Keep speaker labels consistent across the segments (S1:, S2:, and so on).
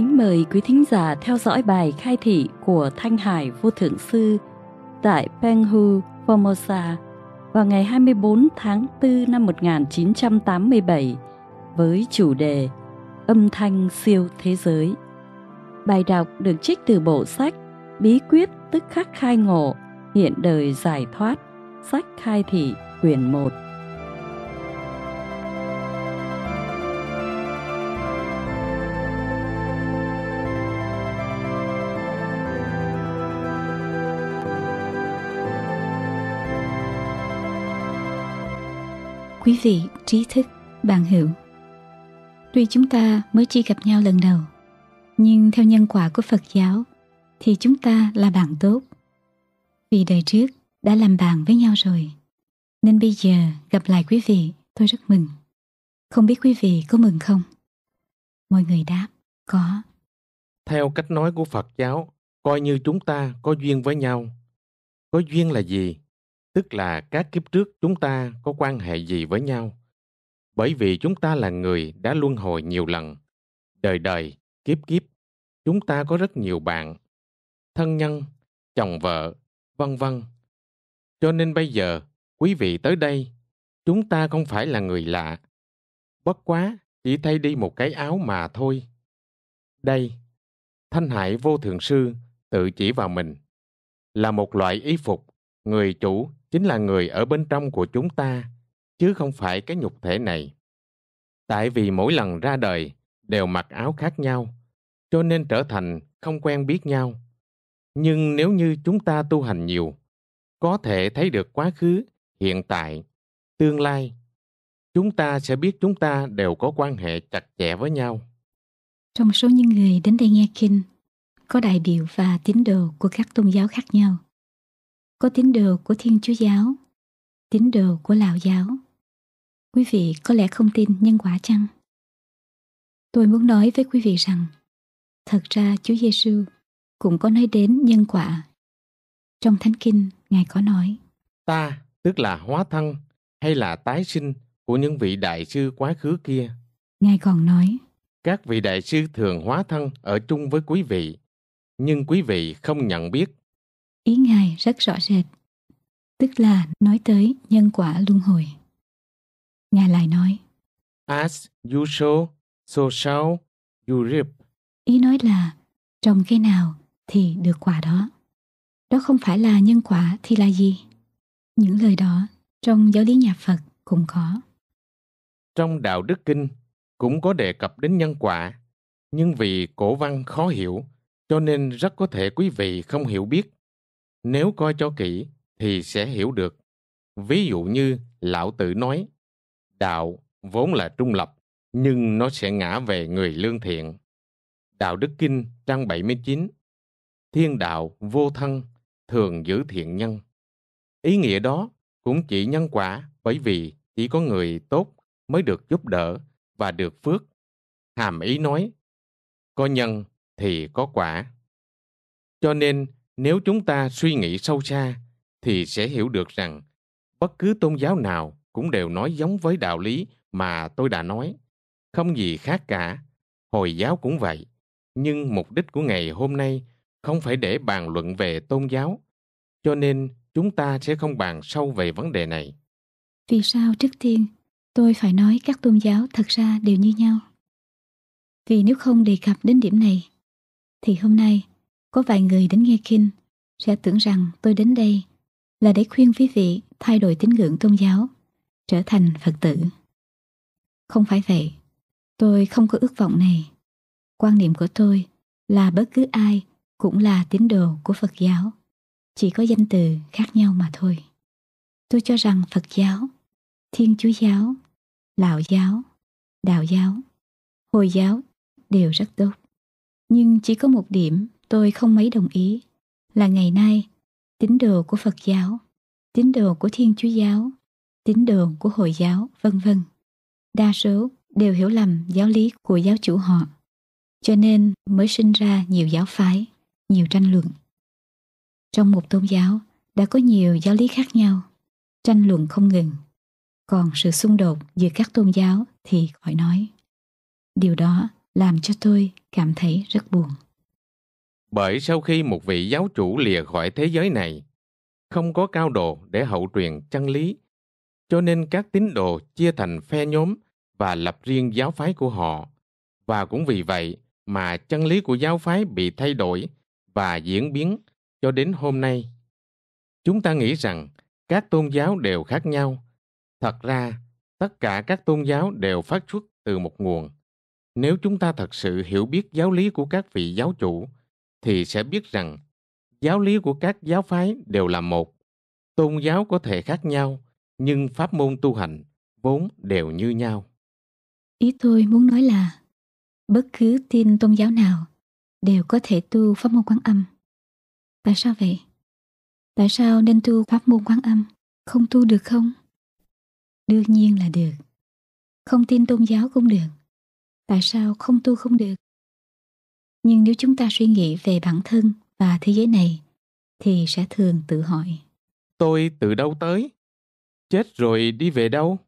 S1: kính mời quý thính giả theo dõi bài khai thị của Thanh Hải Vô Thượng Sư tại Penghu, Formosa vào ngày 24 tháng 4 năm 1987 với chủ đề Âm thanh siêu thế giới. Bài đọc được trích từ bộ sách Bí quyết tức khắc khai ngộ, hiện đời giải thoát, sách khai thị quyển 1.
S2: quý vị trí thức bạn hữu tuy chúng ta mới chỉ gặp nhau lần đầu nhưng theo nhân quả của phật giáo thì chúng ta là bạn tốt vì đời trước đã làm bạn với nhau rồi nên bây giờ gặp lại quý vị tôi rất mừng không biết quý vị có mừng không mọi người đáp có
S3: theo cách nói của phật giáo coi như chúng ta có duyên với nhau có duyên là gì tức là các kiếp trước chúng ta có quan hệ gì với nhau. Bởi vì chúng ta là người đã luân hồi nhiều lần, đời đời, kiếp kiếp, chúng ta có rất nhiều bạn, thân nhân, chồng vợ, vân vân. Cho nên bây giờ, quý vị tới đây, chúng ta không phải là người lạ. Bất quá, chỉ thay đi một cái áo mà thôi. Đây, Thanh Hải Vô Thường Sư tự chỉ vào mình, là một loại y phục người chủ chính là người ở bên trong của chúng ta, chứ không phải cái nhục thể này. Tại vì mỗi lần ra đời đều mặc áo khác nhau, cho nên trở thành không quen biết nhau. Nhưng nếu như chúng ta tu hành nhiều, có thể thấy được quá khứ, hiện tại, tương lai, chúng ta sẽ biết chúng ta đều có quan hệ chặt chẽ với nhau. Trong
S2: số những người đến đây nghe kinh, có đại biểu và tín đồ của các tôn giáo khác nhau có tín đồ của Thiên Chúa Giáo, tín đồ của lão Giáo. Quý vị có lẽ không tin nhân quả chăng? Tôi muốn nói với quý vị rằng, thật ra Chúa Giêsu cũng có nói đến nhân quả. Trong Thánh Kinh, Ngài có nói,
S3: Ta, tức là hóa thân hay là tái sinh của những vị đại sư quá khứ kia.
S2: Ngài còn nói,
S3: Các vị đại sư thường hóa thân ở chung với quý vị, nhưng quý vị không nhận biết
S2: ý Ngài rất rõ rệt, tức là nói tới nhân quả luân hồi. Ngài lại nói,
S3: As you sow, so shall you reap.
S2: Ý nói là, trồng cái nào thì được quả đó. Đó không phải là nhân quả thì là gì? Những lời đó trong giáo lý nhà Phật cũng có.
S3: Trong Đạo Đức Kinh cũng có đề cập đến nhân quả, nhưng vì cổ văn khó hiểu, cho nên rất có thể quý vị không hiểu biết. Nếu coi cho kỹ thì sẽ hiểu được. Ví dụ như Lão Tử nói, đạo vốn là trung lập, nhưng nó sẽ ngã về người lương thiện. Đạo Đức Kinh trang 79 Thiên đạo vô thân, thường giữ thiện nhân. Ý nghĩa đó cũng chỉ nhân quả bởi vì chỉ có người tốt mới được giúp đỡ và được phước. Hàm ý nói, có nhân thì có quả. Cho nên nếu chúng ta suy nghĩ sâu xa, thì sẽ hiểu được rằng bất cứ tôn giáo nào cũng đều nói giống với đạo lý mà tôi đã nói. Không gì khác cả, Hồi giáo cũng vậy. Nhưng mục đích của ngày hôm nay không phải để bàn luận về tôn giáo, cho nên chúng ta sẽ không bàn sâu về vấn đề này.
S2: Vì sao trước tiên tôi phải nói các tôn giáo thật ra đều như nhau? Vì nếu không đề cập đến điểm này, thì hôm nay có vài người đến nghe kinh sẽ tưởng rằng tôi đến đây là để khuyên quý vị thay đổi tín ngưỡng tôn giáo, trở thành Phật tử. Không phải vậy, tôi không có ước vọng này. Quan niệm của tôi là bất cứ ai cũng là tín đồ của Phật giáo, chỉ có danh từ khác nhau mà thôi. Tôi cho rằng Phật giáo, Thiên Chúa giáo, Lão giáo, Đạo giáo, Hồi giáo đều rất tốt. Nhưng chỉ có một điểm tôi không mấy đồng ý là ngày nay tín đồ của Phật giáo, tín đồ của Thiên Chúa giáo, tín đồ của Hồi giáo, vân vân. Đa số đều hiểu lầm giáo lý của giáo chủ họ, cho nên mới sinh ra nhiều giáo phái, nhiều tranh luận. Trong một tôn giáo đã có nhiều giáo lý khác nhau, tranh luận không ngừng. Còn sự xung đột giữa các tôn giáo thì khỏi nói. Điều đó làm cho tôi cảm thấy rất buồn.
S3: Bởi sau khi một vị giáo chủ lìa khỏi thế giới này, không có cao đồ để hậu truyền chân lý, cho nên các tín đồ chia thành phe nhóm và lập riêng giáo phái của họ. Và cũng vì vậy mà chân lý của giáo phái bị thay đổi và diễn biến cho đến hôm nay. Chúng ta nghĩ rằng các tôn giáo đều khác nhau. Thật ra, tất cả các tôn giáo đều phát xuất từ một nguồn. Nếu chúng ta thật sự hiểu biết giáo lý của các vị giáo chủ, thì sẽ biết rằng giáo lý của các giáo phái đều là một. Tôn giáo có thể khác nhau, nhưng pháp môn tu hành vốn đều như nhau.
S2: Ý tôi muốn nói là bất cứ tin tôn giáo nào đều có thể tu pháp môn quán âm. Tại sao vậy? Tại sao nên tu pháp môn quán âm? Không tu được không? Đương nhiên là được. Không tin tôn giáo cũng được. Tại sao không tu không được? Nhưng nếu chúng ta suy nghĩ về bản thân và thế giới này, thì sẽ thường tự hỏi.
S3: Tôi từ đâu tới? Chết rồi đi về đâu?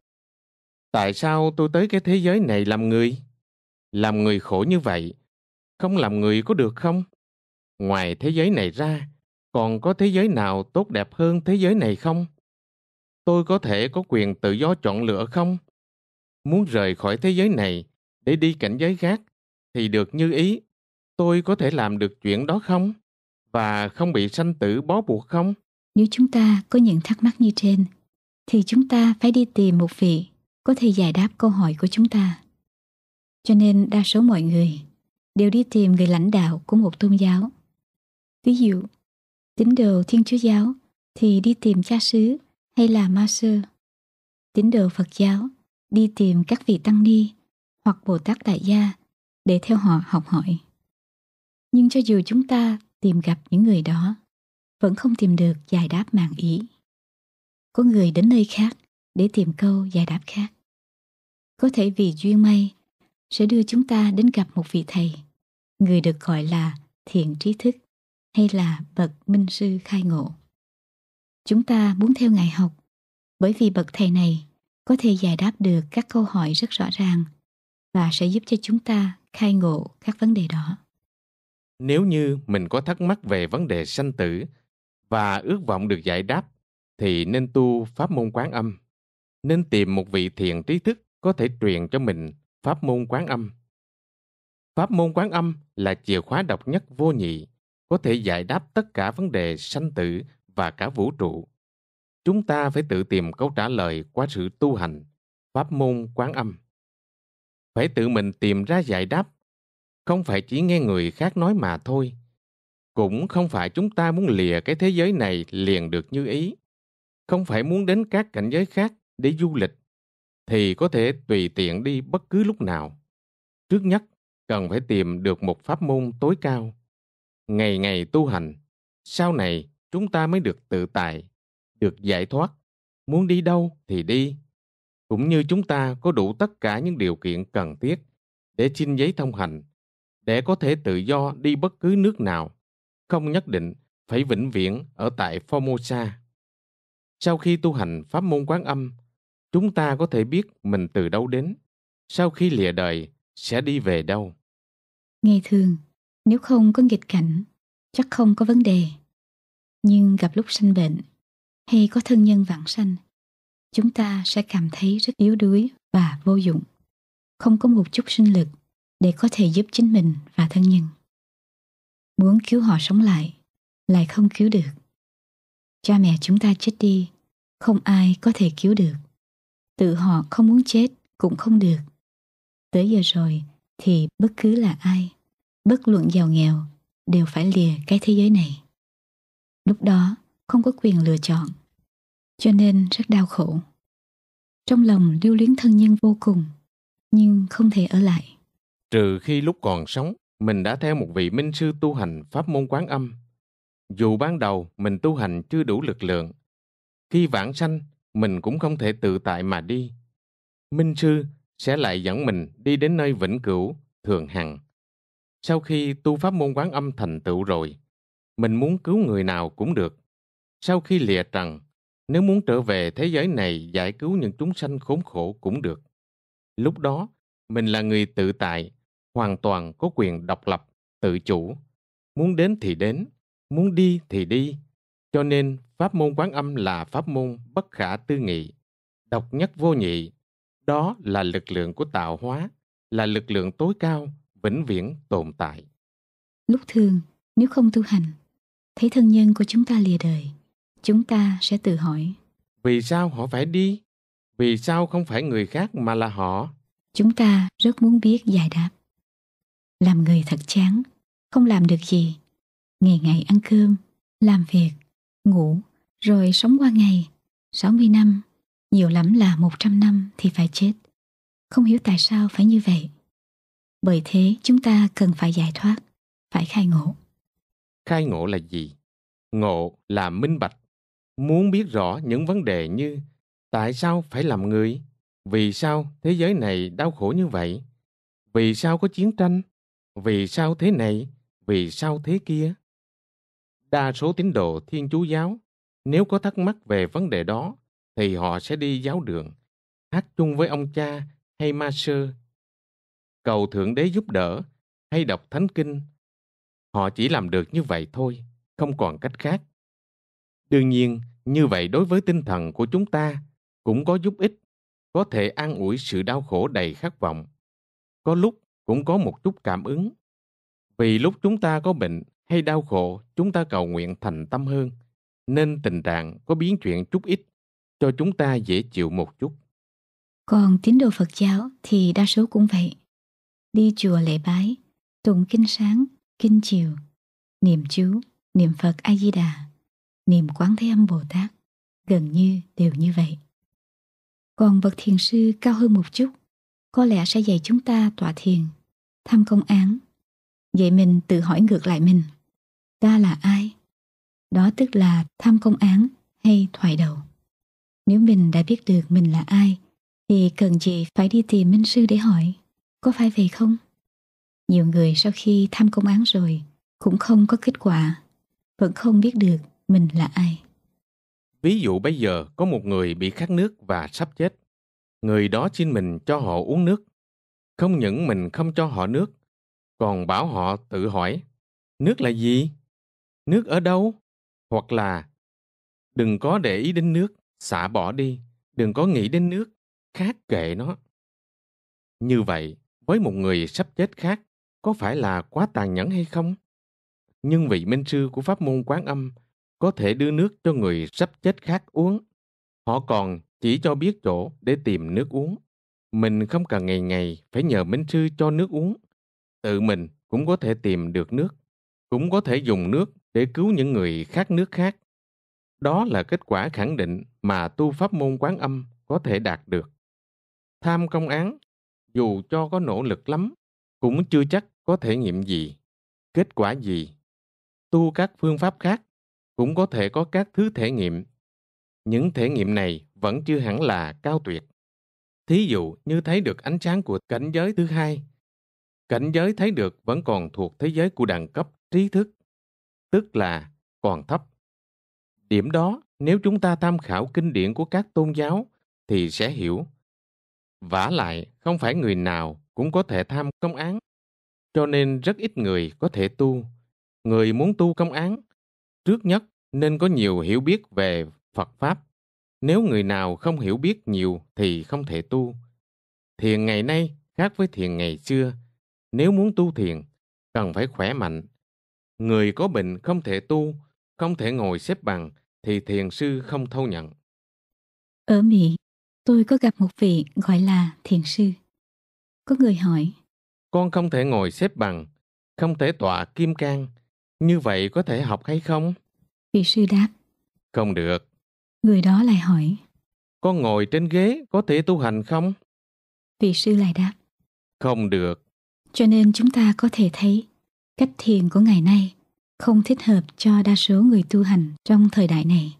S3: Tại sao tôi tới cái thế giới này làm người? Làm người khổ như vậy, không làm người có được không? Ngoài thế giới này ra, còn có thế giới nào tốt đẹp hơn thế giới này không? Tôi có thể có quyền tự do chọn lựa không? Muốn rời khỏi thế giới này để đi cảnh giới khác thì được như ý tôi có thể làm được chuyện đó không? Và không bị sanh tử bó buộc không?
S2: Nếu chúng ta có những thắc mắc như trên, thì chúng ta phải đi tìm một vị có thể giải đáp câu hỏi của chúng ta. Cho nên đa số mọi người đều đi tìm người lãnh đạo của một tôn giáo. Ví dụ, tín đồ Thiên Chúa Giáo thì đi tìm cha xứ hay là ma sư. Tín đồ Phật giáo đi tìm các vị tăng ni hoặc Bồ Tát Đại gia để theo họ học hỏi nhưng cho dù chúng ta tìm gặp những người đó vẫn không tìm được giải đáp mạng ý có người đến nơi khác để tìm câu giải đáp khác có thể vì duyên may sẽ đưa chúng ta đến gặp một vị thầy người được gọi là thiện trí thức hay là bậc minh sư khai ngộ chúng ta muốn theo ngài học bởi vì bậc thầy này có thể giải đáp được các câu hỏi rất rõ ràng và sẽ giúp cho chúng ta khai ngộ các vấn đề đó
S3: nếu như mình có thắc mắc về vấn đề sanh tử và ước vọng được giải đáp thì nên tu pháp môn quán âm nên tìm một vị thiền trí thức có thể truyền cho mình pháp môn quán âm pháp môn quán âm là chìa khóa độc nhất vô nhị có thể giải đáp tất cả vấn đề sanh tử và cả vũ trụ chúng ta phải tự tìm câu trả lời qua sự tu hành pháp môn quán âm phải tự mình tìm ra giải đáp không phải chỉ nghe người khác nói mà thôi. Cũng không phải chúng ta muốn lìa cái thế giới này liền được như ý. Không phải muốn đến các cảnh giới khác để du lịch, thì có thể tùy tiện đi bất cứ lúc nào. Trước nhất, cần phải tìm được một pháp môn tối cao. Ngày ngày tu hành, sau này chúng ta mới được tự tại, được giải thoát. Muốn đi đâu thì đi. Cũng như chúng ta có đủ tất cả những điều kiện cần thiết để xin giấy thông hành để có thể tự do đi bất cứ nước nào, không nhất định phải vĩnh viễn ở tại Formosa. Sau khi tu hành pháp môn quán âm, chúng ta có thể biết mình từ đâu đến, sau khi lìa đời sẽ đi về đâu.
S2: Ngày thường, nếu không có nghịch cảnh, chắc không có vấn đề. Nhưng gặp lúc sanh bệnh hay có thân nhân vãng sanh, chúng ta sẽ cảm thấy rất yếu đuối và vô dụng, không có một chút sinh lực để có thể giúp chính mình và thân nhân. Muốn cứu họ sống lại, lại không cứu được. Cha mẹ chúng ta chết đi, không ai có thể cứu được. Tự họ không muốn chết cũng không được. Tới giờ rồi thì bất cứ là ai, bất luận giàu nghèo, đều phải lìa cái thế giới này. Lúc đó không có quyền lựa chọn, cho nên rất đau khổ. Trong lòng lưu luyến thân nhân vô cùng, nhưng không thể ở lại.
S3: Trừ khi lúc còn sống, mình đã theo một vị minh sư tu hành pháp môn quán âm. Dù ban đầu mình tu hành chưa đủ lực lượng, khi vãng sanh, mình cũng không thể tự tại mà đi. Minh sư sẽ lại dẫn mình đi đến nơi vĩnh cửu, thường hằng. Sau khi tu pháp môn quán âm thành tựu rồi, mình muốn cứu người nào cũng được. Sau khi lìa trần, nếu muốn trở về thế giới này giải cứu những chúng sanh khốn khổ cũng được. Lúc đó, mình là người tự tại, hoàn toàn có quyền độc lập, tự chủ. Muốn đến thì đến, muốn đi thì đi. Cho nên, pháp môn quán âm là pháp môn bất khả tư nghị, độc nhất vô nhị. Đó là lực lượng của tạo hóa, là lực lượng tối cao, vĩnh viễn tồn tại.
S2: Lúc thường, nếu không tu hành, thấy thân nhân của chúng ta lìa đời, chúng ta sẽ tự hỏi.
S3: Vì sao họ phải đi? Vì sao không phải người khác mà là họ?
S2: Chúng ta rất muốn biết giải đáp làm người thật chán, không làm được gì. Ngày ngày ăn cơm, làm việc, ngủ, rồi sống qua ngày. 60 năm, nhiều lắm là 100 năm thì phải chết. Không hiểu tại sao phải như vậy. Bởi thế chúng ta cần phải giải thoát, phải khai ngộ.
S3: Khai ngộ là gì? Ngộ là minh bạch. Muốn biết rõ những vấn đề như tại sao phải làm người? Vì sao thế giới này đau khổ như vậy? Vì sao có chiến tranh? Vì sao thế này? Vì sao thế kia? Đa số tín đồ Thiên Chúa giáo, nếu có thắc mắc về vấn đề đó, thì họ sẽ đi giáo đường, hát chung với ông cha hay ma sơ, cầu Thượng Đế giúp đỡ hay đọc Thánh Kinh. Họ chỉ làm được như vậy thôi, không còn cách khác. Đương nhiên, như vậy đối với tinh thần của chúng ta cũng có giúp ích, có thể an ủi sự đau khổ đầy khát vọng. Có lúc cũng có một chút cảm ứng. Vì lúc chúng ta có bệnh hay đau khổ, chúng ta cầu nguyện thành tâm hơn, nên tình trạng có biến chuyển chút ít, cho chúng ta dễ chịu một chút.
S2: Còn tín đồ Phật giáo thì đa số cũng vậy. Đi chùa lễ bái, tụng kinh sáng, kinh chiều, niệm chú, niệm Phật A-di-đà, niệm Quán Thế Âm Bồ Tát, gần như đều như vậy. Còn bậc thiền sư cao hơn một chút có lẽ sẽ dạy chúng ta tọa thiền, tham công án. Vậy mình tự hỏi ngược lại mình, ta là ai? Đó tức là tham công án hay thoại đầu. Nếu mình đã biết được mình là ai, thì cần gì phải đi tìm minh sư để hỏi, có phải vậy không? Nhiều người sau khi tham công án rồi cũng không có kết quả, vẫn không biết được mình là ai.
S3: Ví dụ bây giờ có một người bị khát nước và sắp chết người đó xin mình cho họ uống nước. Không những mình không cho họ nước, còn bảo họ tự hỏi, nước là gì? Nước ở đâu? Hoặc là, đừng có để ý đến nước, xả bỏ đi, đừng có nghĩ đến nước, khác kệ nó. Như vậy, với một người sắp chết khác, có phải là quá tàn nhẫn hay không? Nhưng vị minh sư của pháp môn quán âm có thể đưa nước cho người sắp chết khác uống. Họ còn chỉ cho biết chỗ để tìm nước uống. Mình không cần ngày ngày phải nhờ Minh Sư cho nước uống. Tự mình cũng có thể tìm được nước, cũng có thể dùng nước để cứu những người khác nước khác. Đó là kết quả khẳng định mà tu pháp môn quán âm có thể đạt được. Tham công án, dù cho có nỗ lực lắm, cũng chưa chắc có thể nghiệm gì, kết quả gì. Tu các phương pháp khác, cũng có thể có các thứ thể nghiệm những thể nghiệm này vẫn chưa hẳn là cao tuyệt. Thí dụ như thấy được ánh sáng của cảnh giới thứ hai. Cảnh giới thấy được vẫn còn thuộc thế giới của đẳng cấp trí thức, tức là còn thấp. Điểm đó, nếu chúng ta tham khảo kinh điển của các tôn giáo thì sẽ hiểu. Vả lại, không phải người nào cũng có thể tham công án, cho nên rất ít người có thể tu. Người muốn tu công án, trước nhất nên có nhiều hiểu biết về Phật Pháp. Nếu người nào không hiểu biết nhiều thì không thể tu. Thiền ngày nay khác với thiền ngày xưa. Nếu muốn tu thiền, cần phải khỏe mạnh. Người có bệnh không thể tu, không thể ngồi xếp bằng thì thiền sư không thâu nhận.
S2: Ở Mỹ, tôi có gặp một vị gọi là thiền sư. Có người hỏi,
S3: con không thể ngồi xếp bằng, không thể tọa kim cang, như vậy có thể học hay không? Vị sư đáp, không được,
S2: Người đó lại hỏi
S3: Con ngồi trên ghế có thể tu hành không?
S2: Vị sư lại đáp
S3: Không được
S2: Cho nên chúng ta có thể thấy Cách thiền của ngày nay không thích hợp cho đa số người tu hành trong thời đại này.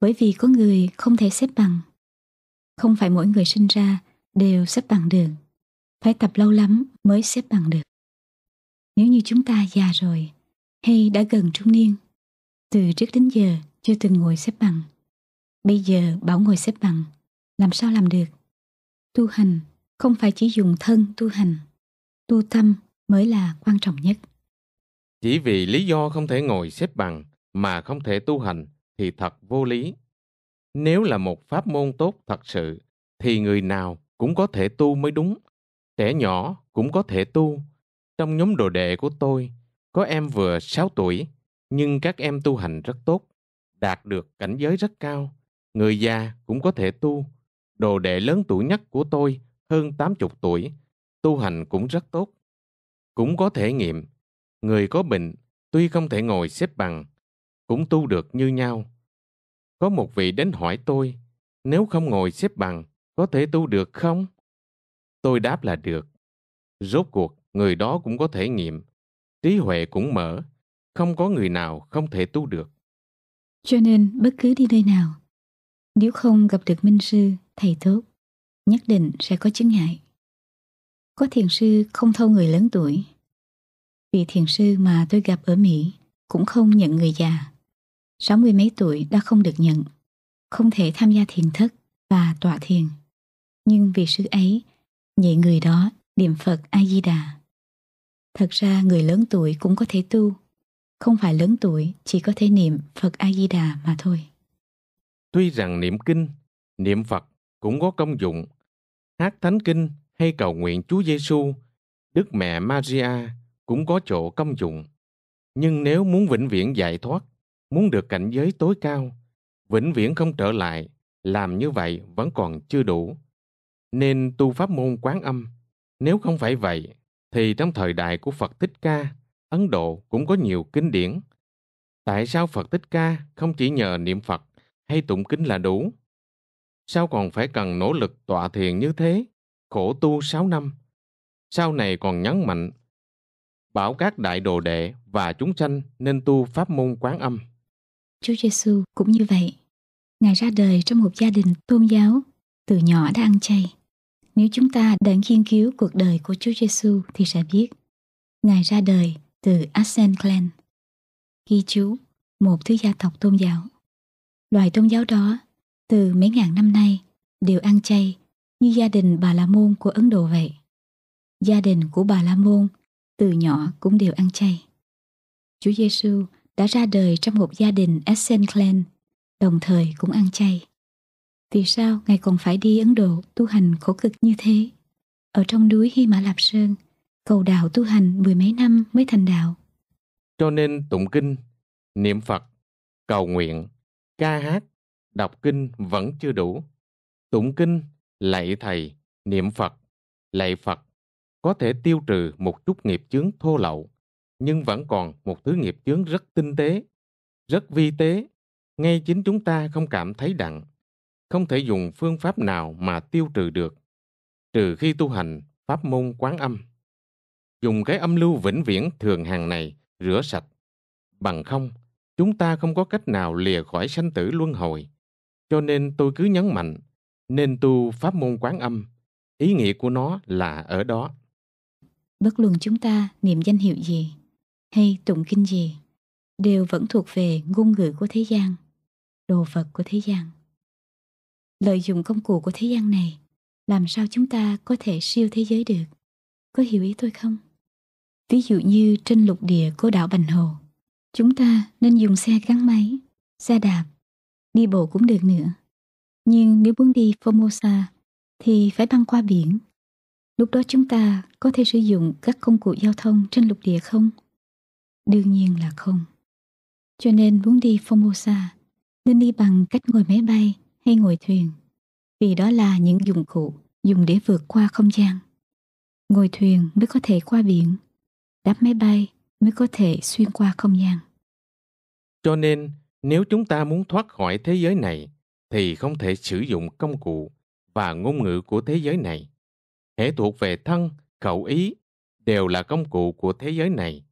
S2: Bởi vì có người không thể xếp bằng. Không phải mỗi người sinh ra đều xếp bằng được. Phải tập lâu lắm mới xếp bằng được. Nếu như chúng ta già rồi hay đã gần trung niên, từ trước đến giờ chưa từng ngồi xếp bằng Bây giờ bảo ngồi xếp bằng, làm sao làm được? Tu hành không phải chỉ dùng thân tu hành, tu tâm mới là quan trọng nhất.
S3: Chỉ vì lý do không thể ngồi xếp bằng mà không thể tu hành thì thật vô lý. Nếu là một pháp môn tốt thật sự thì người nào cũng có thể tu mới đúng. Trẻ nhỏ cũng có thể tu. Trong nhóm đồ đệ của tôi có em vừa 6 tuổi nhưng các em tu hành rất tốt, đạt được cảnh giới rất cao Người già cũng có thể tu. Đồ đệ lớn tuổi nhất của tôi hơn 80 tuổi, tu hành cũng rất tốt. Cũng có thể nghiệm, người có bệnh tuy không thể ngồi xếp bằng, cũng tu được như nhau. Có một vị đến hỏi tôi, nếu không ngồi xếp bằng, có thể tu được không? Tôi đáp là được. Rốt cuộc, người đó cũng có thể nghiệm. Trí huệ cũng mở, không có người nào không thể tu được.
S2: Cho nên, bất cứ đi nơi nào, nếu không gặp được minh sư, thầy tốt, nhất định sẽ có chứng ngại. Có thiền sư không thâu người lớn tuổi. vì thiền sư mà tôi gặp ở Mỹ cũng không nhận người già. Sáu mươi mấy tuổi đã không được nhận, không thể tham gia thiền thất và tọa thiền. Nhưng vị sư ấy, nhạy người đó niệm Phật A-di-đà. Thật ra người lớn tuổi cũng có thể tu, không phải lớn tuổi chỉ có thể niệm Phật A-di-đà mà
S3: thôi. Tuy rằng niệm kinh, niệm Phật cũng có công dụng. Hát thánh kinh hay cầu nguyện Chúa Giêsu, Đức Mẹ Maria cũng có chỗ công dụng. Nhưng nếu muốn vĩnh viễn giải thoát, muốn được cảnh giới tối cao, vĩnh viễn không trở lại, làm như vậy vẫn còn chưa đủ. Nên tu pháp môn quán âm. Nếu không phải vậy, thì trong thời đại của Phật Thích Ca, Ấn Độ cũng có nhiều kinh điển. Tại sao Phật Thích Ca không chỉ nhờ niệm Phật hay tụng kinh là đủ. Sao còn phải cần nỗ lực tọa thiền như thế, khổ tu sáu năm. Sau này còn nhấn mạnh, bảo các đại đồ đệ và chúng sanh nên tu pháp môn quán âm. Chúa Giêsu cũng
S2: như vậy. Ngài ra đời trong một gia đình tôn giáo, từ nhỏ đã ăn chay. Nếu chúng ta đã nghiên cứu cuộc đời của Chúa Giêsu thì sẽ biết. Ngài ra đời từ Asen Clan. Ghi chú, một thứ gia tộc tôn giáo. Loài tôn giáo đó, từ mấy ngàn năm nay, đều ăn chay, như gia đình Bà La Môn của Ấn Độ vậy. Gia đình của Bà La Môn từ nhỏ cũng đều ăn chay. Chúa Giêsu đã ra đời trong một gia đình Essen Clan, đồng thời cũng ăn chay. Vì sao Ngài còn phải đi Ấn Độ tu hành khổ cực như thế? Ở trong núi Hy Mã Lạp Sơn, cầu đạo tu hành mười mấy năm mới thành đạo.
S3: Cho nên tụng kinh, niệm Phật, cầu nguyện ca hát, đọc kinh vẫn chưa đủ. Tụng kinh, lạy thầy, niệm Phật, lạy Phật có thể tiêu trừ một chút nghiệp chướng thô lậu, nhưng vẫn còn một thứ nghiệp chướng rất tinh tế, rất vi tế. Ngay chính chúng ta không cảm thấy đặng, không thể dùng phương pháp nào mà tiêu trừ được, trừ khi tu hành pháp môn quán âm. Dùng cái âm lưu vĩnh viễn thường hàng này rửa sạch. Bằng không, Chúng ta không có cách nào lìa khỏi sanh tử luân hồi. Cho nên tôi cứ nhấn mạnh, nên tu pháp môn quán âm. Ý nghĩa của nó là ở đó.
S2: Bất luận chúng ta niệm danh hiệu gì, hay tụng kinh gì, đều vẫn thuộc về ngôn ngữ của thế gian, đồ vật của thế gian. Lợi dụng công cụ của thế gian này, làm sao chúng ta có thể siêu thế giới được? Có hiểu ý tôi không? Ví dụ như trên lục địa của đảo Bành Hồ, Chúng ta nên dùng xe gắn máy, xe đạp, đi bộ cũng được nữa. Nhưng nếu muốn đi Formosa thì phải băng qua biển. Lúc đó chúng ta có thể sử dụng các công cụ giao thông trên lục địa không? Đương nhiên là không. Cho nên muốn đi Formosa nên đi bằng cách ngồi máy bay hay ngồi thuyền. Vì đó là những dụng cụ dùng để vượt qua không gian. Ngồi thuyền mới có thể qua biển. Đáp máy bay mới có thể xuyên qua không gian.
S3: Cho nên, nếu chúng ta muốn thoát khỏi thế giới này, thì không thể sử dụng công cụ và ngôn ngữ của thế giới này. Hệ thuộc về thân, khẩu ý đều là công cụ của thế giới này,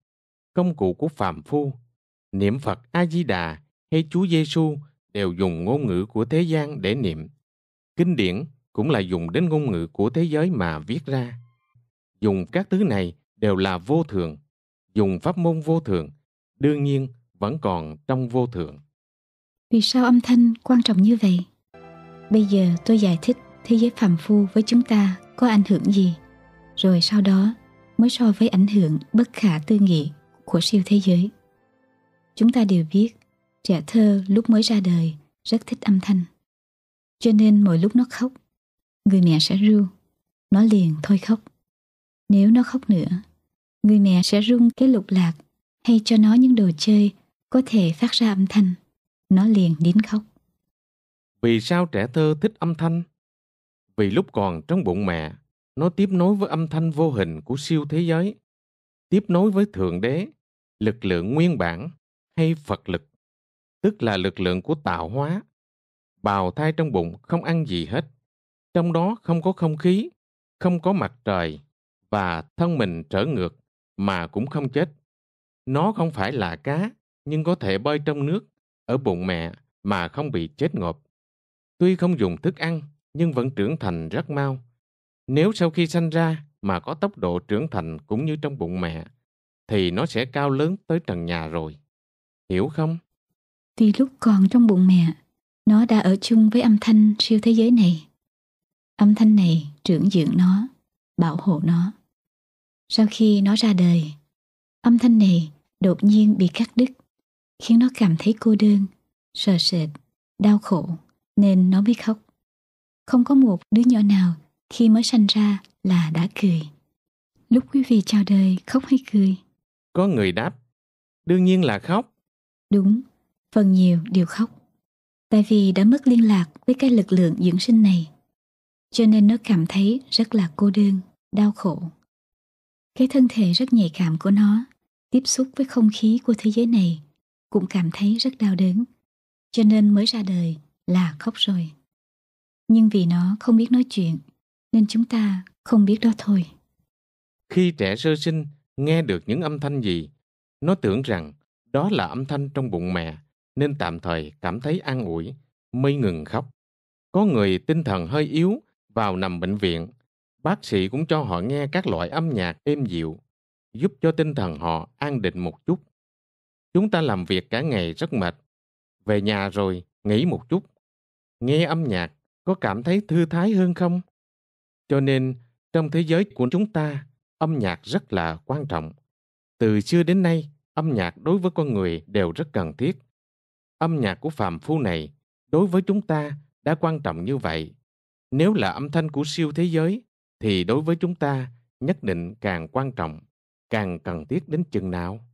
S3: công cụ của Phạm phu. Niệm Phật A Di Đà hay Chúa Giêsu đều dùng ngôn ngữ của thế gian để niệm. Kinh điển cũng là dùng đến ngôn ngữ của thế giới mà viết ra. Dùng các thứ này đều là vô thường, dùng pháp môn vô thường, đương nhiên vẫn còn trong vô thường. Vì
S2: sao âm thanh quan trọng như vậy? Bây giờ tôi giải thích thế giới phàm phu với chúng ta có ảnh hưởng gì, rồi sau đó mới so với ảnh hưởng bất khả tư nghị của siêu thế giới. Chúng ta đều biết trẻ thơ lúc mới ra đời rất thích âm thanh. Cho nên mỗi lúc nó khóc, người mẹ sẽ ru, nó liền thôi khóc. Nếu nó khóc nữa người mẹ sẽ rung cái lục lạc hay cho nó những đồ chơi có thể phát ra âm thanh. Nó liền đến
S3: khóc. Vì sao trẻ thơ thích âm thanh? Vì lúc còn trong bụng mẹ, nó tiếp nối với âm thanh vô hình của siêu thế giới, tiếp nối với Thượng Đế, lực lượng nguyên bản hay Phật lực, tức là lực lượng của tạo hóa. Bào thai trong bụng không ăn gì hết, trong đó không có không khí, không có mặt trời và thân mình trở ngược mà cũng không chết. Nó không phải là cá, nhưng có thể bơi trong nước, ở bụng mẹ mà không bị chết ngộp. Tuy không dùng thức ăn, nhưng vẫn trưởng thành rất mau. Nếu sau khi sanh ra mà có tốc độ trưởng thành cũng như trong bụng mẹ, thì nó sẽ cao lớn tới trần nhà rồi. Hiểu không?
S2: Vì lúc còn trong bụng mẹ, nó đã ở chung với âm thanh siêu thế giới này. Âm thanh này trưởng dưỡng nó, bảo hộ nó. Sau khi nó ra đời, âm thanh này đột nhiên bị cắt đứt, khiến nó cảm thấy cô đơn, sợ sệt, đau khổ, nên nó mới khóc. Không có một đứa nhỏ nào khi mới sanh ra là đã cười. Lúc quý vị chào đời khóc hay cười?
S3: Có người đáp, đương nhiên là khóc.
S2: Đúng, phần nhiều đều khóc. Tại vì đã mất liên lạc với cái lực lượng dưỡng sinh này. Cho nên nó cảm thấy rất là cô đơn, đau khổ. Cái thân thể rất nhạy cảm của nó tiếp xúc với không khí của thế giới này cũng cảm thấy rất đau đớn, cho nên mới ra đời là khóc rồi. Nhưng vì nó không biết nói chuyện, nên chúng ta không biết đó thôi.
S3: Khi trẻ sơ sinh nghe được những âm thanh gì, nó tưởng rằng đó là âm thanh trong bụng mẹ, nên tạm thời cảm thấy an ủi, mới ngừng khóc. Có người tinh thần hơi yếu vào nằm bệnh viện Bác sĩ cũng cho họ nghe các loại âm nhạc êm dịu, giúp cho tinh thần họ an định một chút. Chúng ta làm việc cả ngày rất mệt. Về nhà rồi, nghỉ một chút. Nghe âm nhạc có cảm thấy thư thái hơn không? Cho nên, trong thế giới của chúng ta, âm nhạc rất là quan trọng. Từ xưa đến nay, âm nhạc đối với con người đều rất cần thiết. Âm nhạc của phàm phu này đối với chúng ta đã quan trọng như vậy. Nếu là âm thanh của siêu thế giới thì đối với chúng ta nhất định càng quan trọng, càng cần thiết đến chừng nào.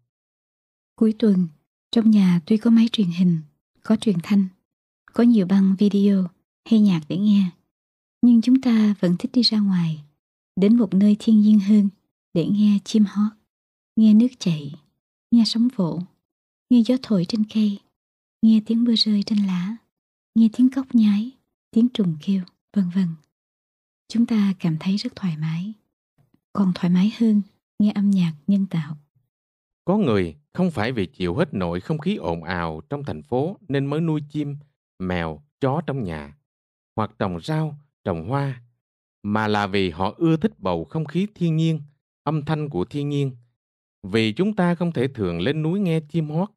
S2: Cuối tuần, trong nhà tuy có máy truyền hình, có truyền thanh, có nhiều băng video hay nhạc để nghe, nhưng chúng ta vẫn thích đi ra ngoài, đến một nơi thiên nhiên hơn để nghe chim hót, nghe nước chảy, nghe sóng vỗ, nghe gió thổi trên cây, nghe tiếng mưa rơi trên lá, nghe tiếng cóc nhái, tiếng trùng kêu, vân vân chúng ta cảm thấy rất thoải mái còn thoải mái hơn nghe âm nhạc nhân tạo
S3: có người không phải vì chịu hết nổi không khí ồn ào trong thành phố nên mới nuôi chim mèo chó trong nhà hoặc trồng rau trồng hoa mà là vì họ ưa thích bầu không khí thiên nhiên âm thanh của thiên nhiên vì chúng ta không thể thường lên núi nghe chim hót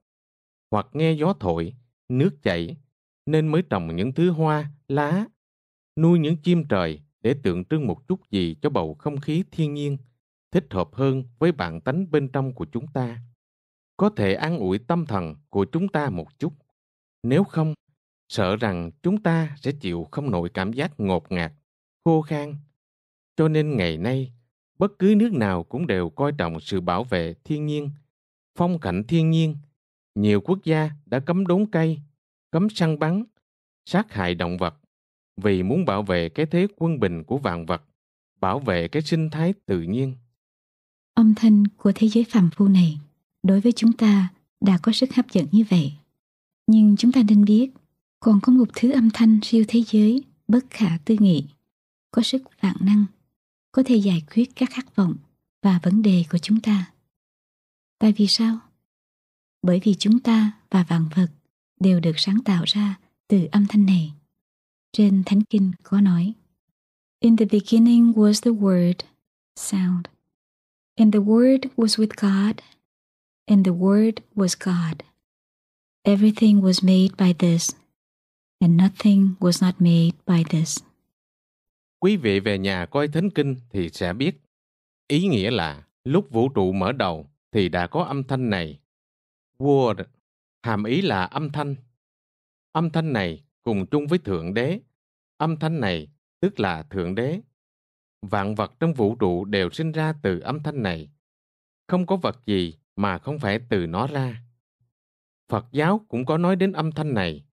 S3: hoặc nghe gió thổi nước chảy nên mới trồng những thứ hoa lá nuôi những chim trời để tượng trưng một chút gì cho bầu không khí thiên nhiên, thích hợp hơn với bản tánh bên trong của chúng ta. Có thể an ủi tâm thần của chúng ta một chút. Nếu không, sợ rằng chúng ta sẽ chịu không nổi cảm giác ngột ngạt, khô khan. Cho nên ngày nay, bất cứ nước nào cũng đều coi trọng sự bảo vệ thiên nhiên, phong cảnh thiên nhiên. Nhiều quốc gia đã cấm đốn cây, cấm săn bắn, sát hại động vật, vì muốn bảo vệ cái thế quân bình của vạn vật, bảo vệ cái sinh thái tự nhiên.
S2: Âm thanh của thế giới phàm phu này đối với chúng ta đã có sức hấp dẫn như vậy. Nhưng chúng ta nên biết còn có một thứ âm thanh siêu thế giới bất khả tư nghị, có sức vạn năng, có thể giải quyết các khát vọng và vấn đề của chúng ta. Tại vì sao? Bởi vì chúng ta và vạn vật đều được sáng tạo ra từ âm thanh này. Trên Thánh Kinh có nói In the beginning was the Word, sound. And the Word was with God, and the Word was God. Everything was made by this, and nothing was not made by this.
S3: Quý vị về nhà coi Thánh Kinh thì sẽ biết. Ý nghĩa là lúc vũ trụ mở đầu thì đã có âm thanh này. Word, hàm ý là âm thanh. Âm thanh này cùng chung với Thượng Đế. Âm thanh này tức là Thượng Đế. Vạn vật trong vũ trụ đều sinh ra từ âm thanh này. Không có vật gì mà không phải từ nó ra. Phật giáo cũng có nói đến âm thanh này.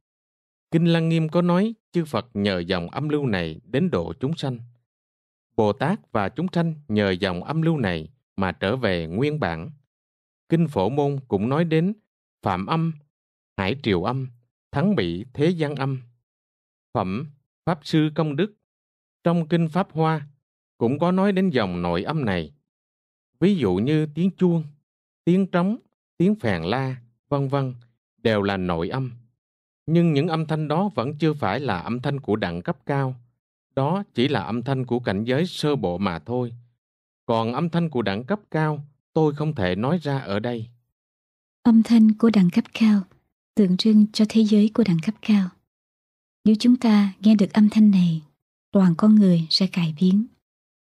S3: Kinh Lăng Nghiêm có nói chư Phật nhờ dòng âm lưu này đến độ chúng sanh. Bồ Tát và chúng sanh nhờ dòng âm lưu này mà trở về nguyên bản. Kinh Phổ Môn cũng nói đến phạm âm, hải triều âm, thắng bị thế gian âm. Phẩm Pháp Sư Công Đức trong Kinh Pháp Hoa cũng có nói đến dòng nội âm này. Ví dụ như tiếng chuông, tiếng trống, tiếng phèn la, vân vân đều là nội âm. Nhưng những âm thanh đó vẫn chưa phải là âm thanh của đẳng cấp cao. Đó chỉ là âm thanh của cảnh giới sơ bộ mà thôi. Còn âm thanh của đẳng cấp cao, tôi không thể nói ra ở đây.
S2: Âm thanh của đẳng cấp cao tượng trưng cho thế giới của đẳng cấp cao. Nếu chúng ta nghe được âm thanh này, toàn con người sẽ cải biến.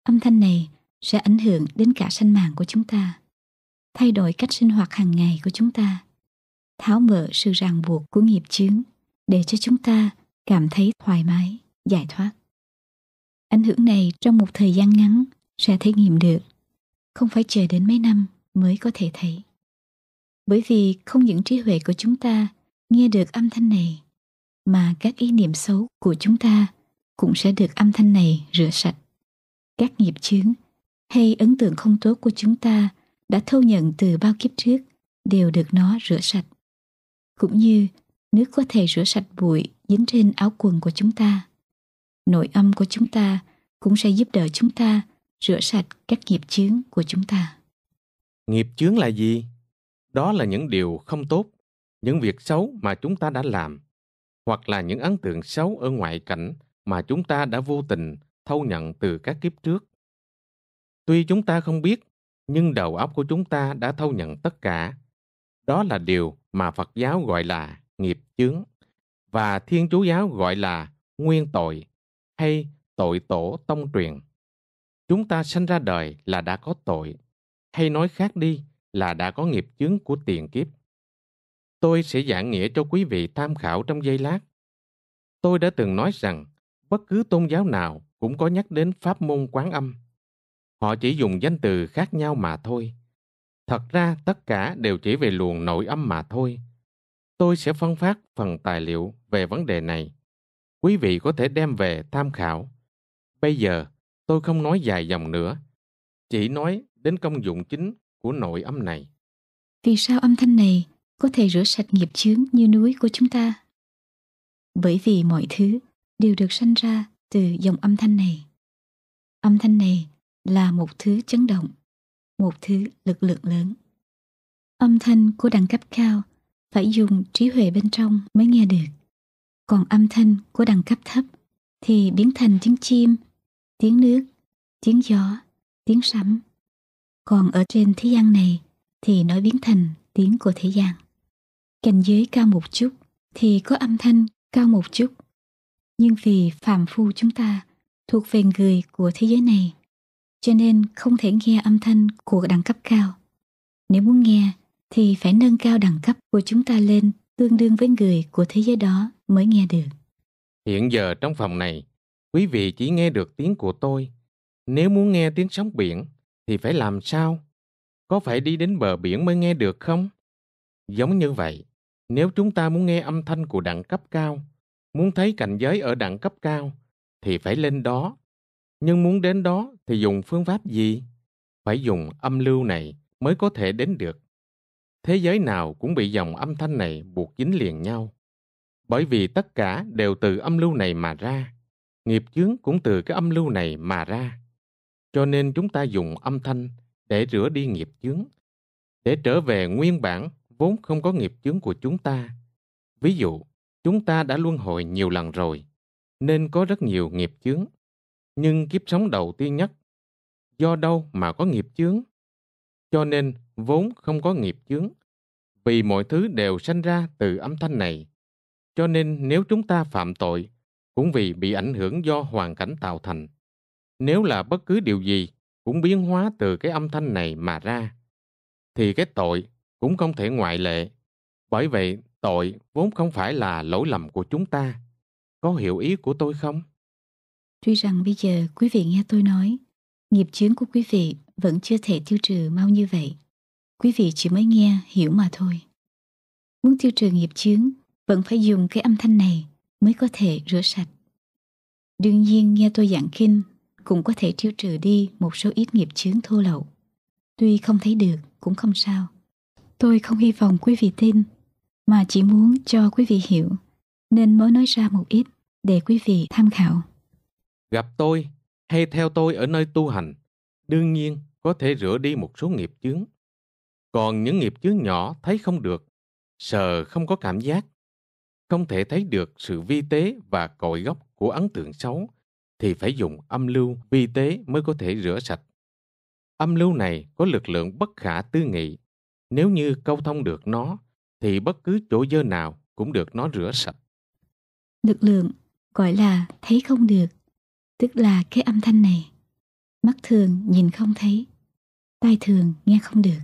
S2: Âm thanh này sẽ ảnh hưởng đến cả sinh mạng của chúng ta, thay đổi cách sinh hoạt hàng ngày của chúng ta, tháo mở sự ràng buộc của nghiệp chướng để cho chúng ta cảm thấy thoải mái, giải thoát. Ảnh hưởng này trong một thời gian ngắn sẽ thể nghiệm được, không phải chờ đến mấy năm mới có thể thấy. Bởi vì không những trí huệ của chúng ta nghe được âm thanh này, mà các ý niệm xấu của chúng ta cũng sẽ được âm thanh này rửa sạch. Các nghiệp chướng hay ấn tượng không tốt của chúng ta đã thâu nhận từ bao kiếp trước đều được nó rửa sạch. Cũng như nước có thể rửa sạch bụi dính trên áo quần của chúng ta. Nội âm của chúng ta cũng sẽ giúp đỡ chúng ta rửa sạch các nghiệp chướng của chúng ta.
S3: Nghiệp chướng là gì? Đó là những điều không tốt, những việc xấu mà chúng ta đã làm, hoặc là những ấn tượng xấu ở ngoại cảnh mà chúng ta đã vô tình thâu nhận từ các kiếp trước. Tuy chúng ta không biết, nhưng đầu óc của chúng ta đã thâu nhận tất cả. Đó là điều mà Phật giáo gọi là nghiệp chướng và Thiên Chúa giáo gọi là nguyên tội hay tội tổ tông truyền. Chúng ta sinh ra đời là đã có tội, hay nói khác đi là đã có nghiệp chướng của tiền kiếp. Tôi sẽ giảng nghĩa cho quý vị tham khảo trong giây lát. Tôi đã từng nói rằng bất cứ tôn giáo nào cũng có nhắc đến pháp môn quán âm. Họ chỉ dùng danh từ khác nhau mà thôi. Thật ra tất cả đều chỉ về luồng nội âm mà thôi. Tôi sẽ phân phát phần tài liệu về vấn đề này. Quý vị có thể đem về tham khảo. Bây giờ, tôi không nói dài dòng nữa. Chỉ nói đến công dụng chính của nội âm này.
S2: Vì sao âm thanh này có thể rửa sạch nghiệp chướng như núi của chúng ta? Bởi vì mọi thứ đều được sanh ra từ dòng âm thanh này. Âm thanh này là một thứ chấn động, một thứ lực lượng lớn. Âm thanh của đẳng cấp cao phải dùng trí huệ bên trong mới nghe được. Còn âm thanh của đẳng cấp thấp thì biến thành tiếng chim, tiếng nước, tiếng gió, tiếng sấm, còn ở trên thế gian này thì nó biến thành tiếng của thế gian. Cảnh giới cao một chút thì có âm thanh cao một chút. Nhưng vì phàm phu chúng ta thuộc về người của thế giới này, cho nên không thể nghe âm thanh của đẳng cấp cao. Nếu muốn nghe thì phải nâng cao đẳng cấp của chúng ta lên tương đương với người của thế giới đó mới nghe được.
S3: Hiện giờ trong phòng này, quý vị chỉ nghe được tiếng của tôi. Nếu muốn nghe tiếng sóng biển thì phải làm sao? Có phải đi đến bờ biển mới nghe được không? Giống như vậy, nếu chúng ta muốn nghe âm thanh của đẳng cấp cao, muốn thấy cảnh giới ở đẳng cấp cao, thì phải lên đó. Nhưng muốn đến đó thì dùng phương pháp gì? Phải dùng âm lưu này mới có thể đến được. Thế giới nào cũng bị dòng âm thanh này buộc dính liền nhau. Bởi vì tất cả đều từ âm lưu này mà ra. Nghiệp chướng cũng từ cái âm lưu này mà ra. Cho nên chúng ta dùng âm thanh để rửa đi nghiệp chướng, để trở về nguyên bản vốn không có nghiệp chướng của chúng ta. Ví dụ, chúng ta đã luân hồi nhiều lần rồi, nên có rất nhiều nghiệp chướng. Nhưng kiếp sống đầu tiên nhất, do đâu mà có nghiệp chướng? Cho nên vốn không có nghiệp chướng, vì mọi thứ đều sanh ra từ âm thanh này. Cho nên nếu chúng ta phạm tội, cũng vì bị ảnh hưởng do hoàn cảnh tạo thành nếu là bất cứ điều gì cũng biến hóa từ cái âm thanh này mà ra, thì cái tội cũng không thể ngoại lệ. Bởi vậy, tội vốn không phải là lỗi lầm của chúng ta. Có hiểu ý của tôi không?
S2: Tuy rằng bây giờ quý vị nghe tôi nói, nghiệp chướng của quý vị vẫn chưa thể tiêu trừ mau như vậy. Quý vị chỉ mới nghe, hiểu mà thôi. Muốn tiêu trừ nghiệp chướng, vẫn phải dùng cái âm thanh này mới có thể rửa sạch. Đương nhiên nghe tôi giảng kinh cũng có thể tiêu trừ đi một số ít nghiệp chướng thô lậu. Tuy không thấy được cũng không sao. Tôi không hy vọng quý vị tin, mà chỉ muốn cho quý vị hiểu, nên mới nói ra một ít để quý vị tham khảo.
S3: Gặp tôi hay theo tôi ở nơi tu hành, đương nhiên có thể rửa đi một số nghiệp chướng. Còn những nghiệp chướng nhỏ thấy không được, sờ không có cảm giác, không thể thấy được sự vi tế và cội gốc của ấn tượng xấu thì phải dùng âm lưu vi tế mới có thể rửa sạch. Âm lưu này có lực lượng bất khả tư nghị. Nếu như câu thông được nó, thì bất cứ chỗ dơ nào cũng được nó rửa sạch.
S2: Lực lượng gọi là thấy không được, tức là cái âm thanh này. Mắt thường nhìn không thấy, tai thường nghe không được.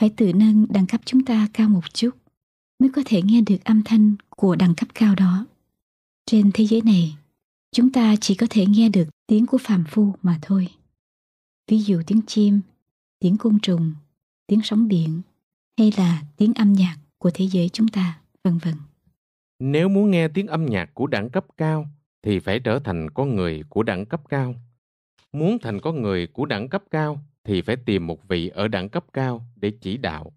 S2: Phải tự nâng đẳng cấp chúng ta cao một chút mới có thể nghe được âm thanh của đẳng cấp cao đó. Trên thế giới này chúng ta chỉ có thể nghe được tiếng của phàm phu mà thôi. Ví dụ tiếng chim, tiếng côn trùng, tiếng sóng biển hay là tiếng âm nhạc của thế giới chúng ta, vân vân.
S3: Nếu muốn nghe tiếng âm nhạc của đẳng cấp cao thì phải trở thành con người của đẳng cấp cao. Muốn thành con người của đẳng cấp cao thì phải tìm một vị ở đẳng cấp cao để chỉ đạo.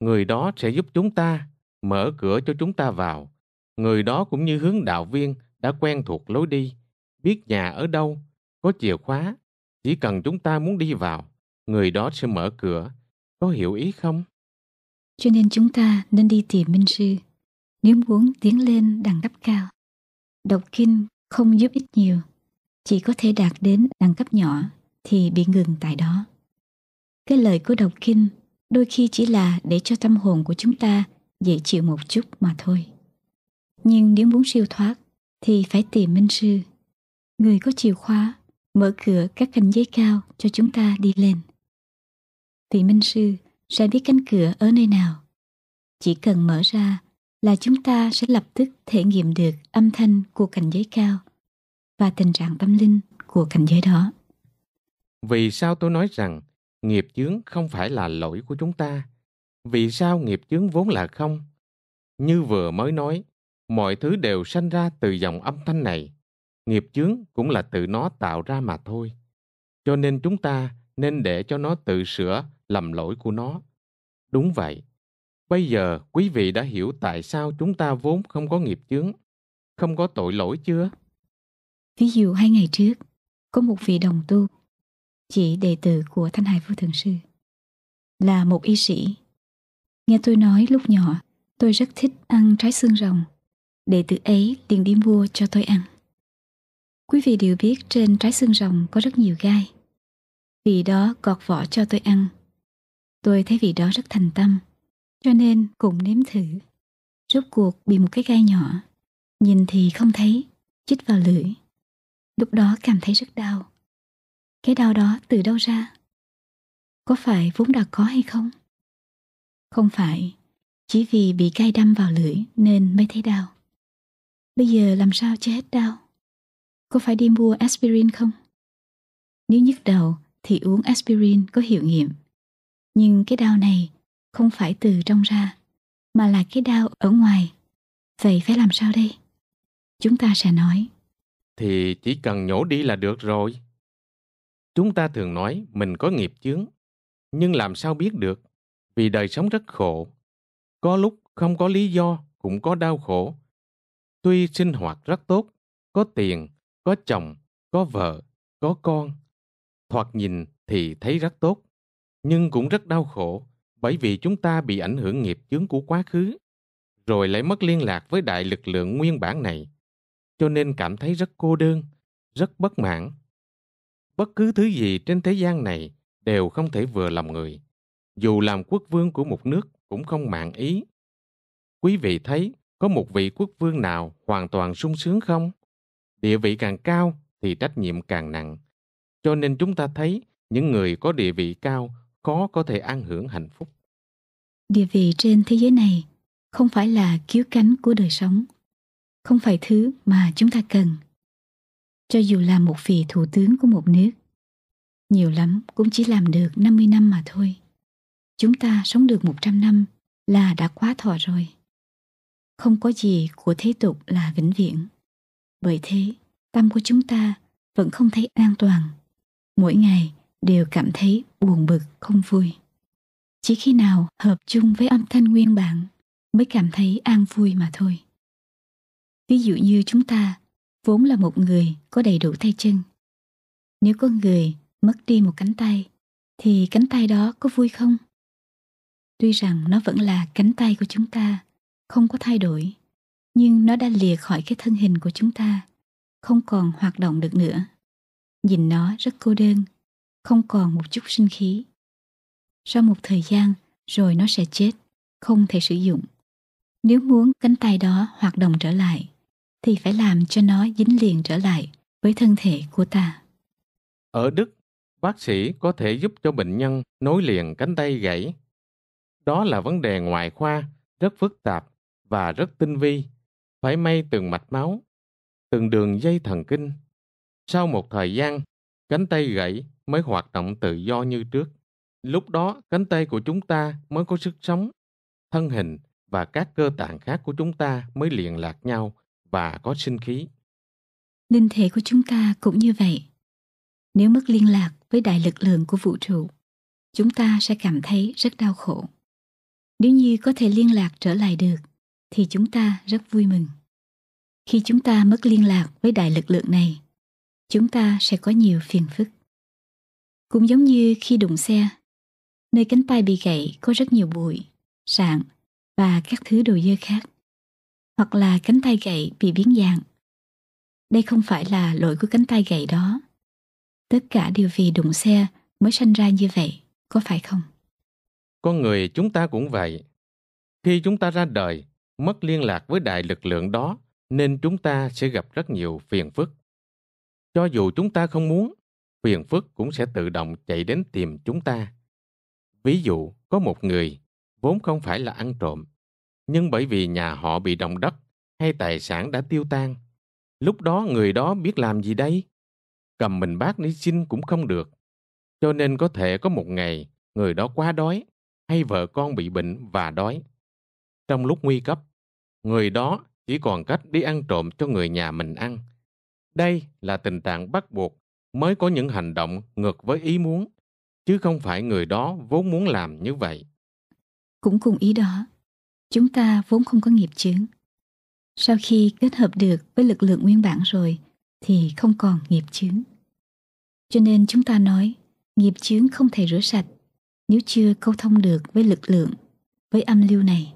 S3: Người đó sẽ giúp chúng ta, mở cửa cho chúng ta vào. Người đó cũng như hướng đạo viên đã quen thuộc lối đi, biết nhà ở đâu, có chìa khóa. Chỉ cần chúng ta muốn đi vào, người đó sẽ mở cửa. Có hiểu ý không?
S2: Cho nên chúng ta nên đi tìm minh sư nếu muốn tiến lên đẳng cấp cao. Đọc kinh không giúp ích nhiều, chỉ có thể đạt đến đẳng cấp nhỏ thì bị ngừng tại đó. Cái lời của đọc kinh đôi khi chỉ là để cho tâm hồn của chúng ta dễ chịu một chút mà thôi. Nhưng nếu muốn siêu thoát thì phải tìm minh sư, người có chìa khóa mở cửa các cành giấy cao cho chúng ta đi lên. Vị minh sư sẽ biết cánh cửa ở nơi nào. Chỉ cần mở ra là chúng ta sẽ lập tức thể nghiệm được âm thanh của cành giấy cao và tình trạng tâm linh của cảnh giới đó.
S3: Vì sao tôi nói rằng nghiệp chướng không phải là lỗi của chúng ta? Vì sao nghiệp chướng vốn là không? Như vừa mới nói, Mọi thứ đều sanh ra từ dòng âm thanh này. Nghiệp chướng cũng là tự nó tạo ra mà thôi. Cho nên chúng ta nên để cho nó tự sửa lầm lỗi của nó. Đúng vậy. Bây giờ quý vị đã hiểu tại sao chúng ta vốn không có nghiệp chướng, không có tội lỗi chưa?
S2: Ví dụ hai ngày trước, có một vị đồng tu, chị đệ tử của Thanh Hải Vô Thượng Sư, là một y sĩ. Nghe tôi nói lúc nhỏ, tôi rất thích ăn trái xương rồng để từ ấy liền đi mua cho tôi ăn. Quý vị đều biết trên trái xương rồng có rất nhiều gai. Vị đó gọt vỏ cho tôi ăn. Tôi thấy vị đó rất thành tâm, cho nên cũng nếm thử. Rốt cuộc bị một cái gai nhỏ, nhìn thì không thấy, chích vào lưỡi. Lúc đó cảm thấy rất đau. Cái đau đó từ đâu ra? Có phải vốn đã có hay không? Không phải, chỉ vì bị gai đâm vào lưỡi nên mới thấy đau. Bây giờ làm sao cho hết đau? Có phải đi mua aspirin không? Nếu nhức đầu thì uống aspirin có hiệu nghiệm. Nhưng cái đau này không phải từ trong ra, mà là cái đau ở ngoài. Vậy phải làm sao đây? Chúng ta sẽ nói.
S3: Thì chỉ cần nhổ đi là được rồi. Chúng ta thường nói mình có nghiệp chướng, nhưng làm sao biết được? Vì đời sống rất khổ. Có lúc không có lý do cũng có đau khổ, Tuy sinh hoạt rất tốt, có tiền, có chồng, có vợ, có con. Thoạt nhìn thì thấy rất tốt, nhưng cũng rất đau khổ bởi vì chúng ta bị ảnh hưởng nghiệp chướng của quá khứ, rồi lại mất liên lạc với đại lực lượng nguyên bản này, cho nên cảm thấy rất cô đơn, rất bất mãn. Bất cứ thứ gì trên thế gian này đều không thể vừa lòng người, dù làm quốc vương của một nước cũng không mạn ý. Quý vị thấy, có một vị quốc vương nào hoàn toàn sung sướng không? Địa vị càng cao thì trách nhiệm càng nặng. Cho nên chúng ta thấy những người có địa vị cao khó có thể an hưởng hạnh phúc.
S2: Địa vị trên thế giới này không phải là cứu cánh của đời sống, không phải thứ mà chúng ta cần. Cho dù là một vị thủ tướng của một nước, nhiều lắm cũng chỉ làm được 50 năm mà thôi. Chúng ta sống được 100 năm là đã quá thọ rồi không có gì của thế tục là vĩnh viễn. Bởi thế, tâm của chúng ta vẫn không thấy an toàn. Mỗi ngày đều cảm thấy buồn bực, không vui. Chỉ khi nào hợp chung với âm thanh nguyên bản mới cảm thấy an vui mà thôi. Ví dụ như chúng ta vốn là một người có đầy đủ tay chân. Nếu có người mất đi một cánh tay thì cánh tay đó có vui không? Tuy rằng nó vẫn là cánh tay của chúng ta, không có thay đổi nhưng nó đã lìa khỏi cái thân hình của chúng ta không còn hoạt động được nữa nhìn nó rất cô đơn không còn một chút sinh khí sau một thời gian rồi nó sẽ chết không thể sử dụng nếu muốn cánh tay đó hoạt động trở lại thì phải làm cho nó dính liền trở lại với thân thể của ta
S3: ở đức bác sĩ có thể giúp cho bệnh nhân nối liền cánh tay gãy đó là vấn đề ngoại khoa rất phức tạp và rất tinh vi, phải may từng mạch máu, từng đường dây thần kinh. Sau một thời gian, cánh tay gãy mới hoạt động tự do như trước. Lúc đó, cánh tay của chúng ta mới có sức sống, thân hình và các cơ tạng khác của chúng ta mới liền lạc nhau và có sinh khí.
S2: Linh thể của chúng ta cũng như vậy. Nếu mất liên lạc với đại lực lượng của vũ trụ, chúng ta sẽ cảm thấy rất đau khổ. Nếu như có thể liên lạc trở lại được, thì chúng ta rất vui mừng. Khi chúng ta mất liên lạc với đại lực lượng này, chúng ta sẽ có nhiều phiền phức. Cũng giống như khi đụng xe, nơi cánh tay bị gãy có rất nhiều bụi, sạn và các thứ đồ dơ khác, hoặc là cánh tay gãy bị biến dạng. Đây không phải là lỗi của cánh tay gãy đó. Tất cả đều vì đụng xe mới sanh ra như vậy, có phải không?
S3: Con người chúng ta cũng vậy. Khi chúng ta ra đời, mất liên lạc với đại lực lượng đó nên chúng ta sẽ gặp rất nhiều phiền phức. Cho dù chúng ta không muốn, phiền phức cũng sẽ tự động chạy đến tìm chúng ta. Ví dụ, có một người vốn không phải là ăn trộm, nhưng bởi vì nhà họ bị động đất hay tài sản đã tiêu tan, lúc đó người đó biết làm gì đây? Cầm mình bác đi xin cũng không được. Cho nên có thể có một ngày người đó quá đói hay vợ con bị bệnh và đói. Trong lúc nguy cấp, người đó chỉ còn cách đi ăn trộm cho người nhà mình ăn. Đây là tình trạng bắt buộc mới có những hành động ngược với ý muốn, chứ không phải người đó vốn muốn làm như vậy.
S2: Cũng cùng ý đó, chúng ta vốn không có nghiệp chướng. Sau khi kết hợp được với lực lượng nguyên bản rồi thì không còn nghiệp chướng. Cho nên chúng ta nói nghiệp chướng không thể rửa sạch nếu chưa câu thông được với lực lượng, với âm lưu này.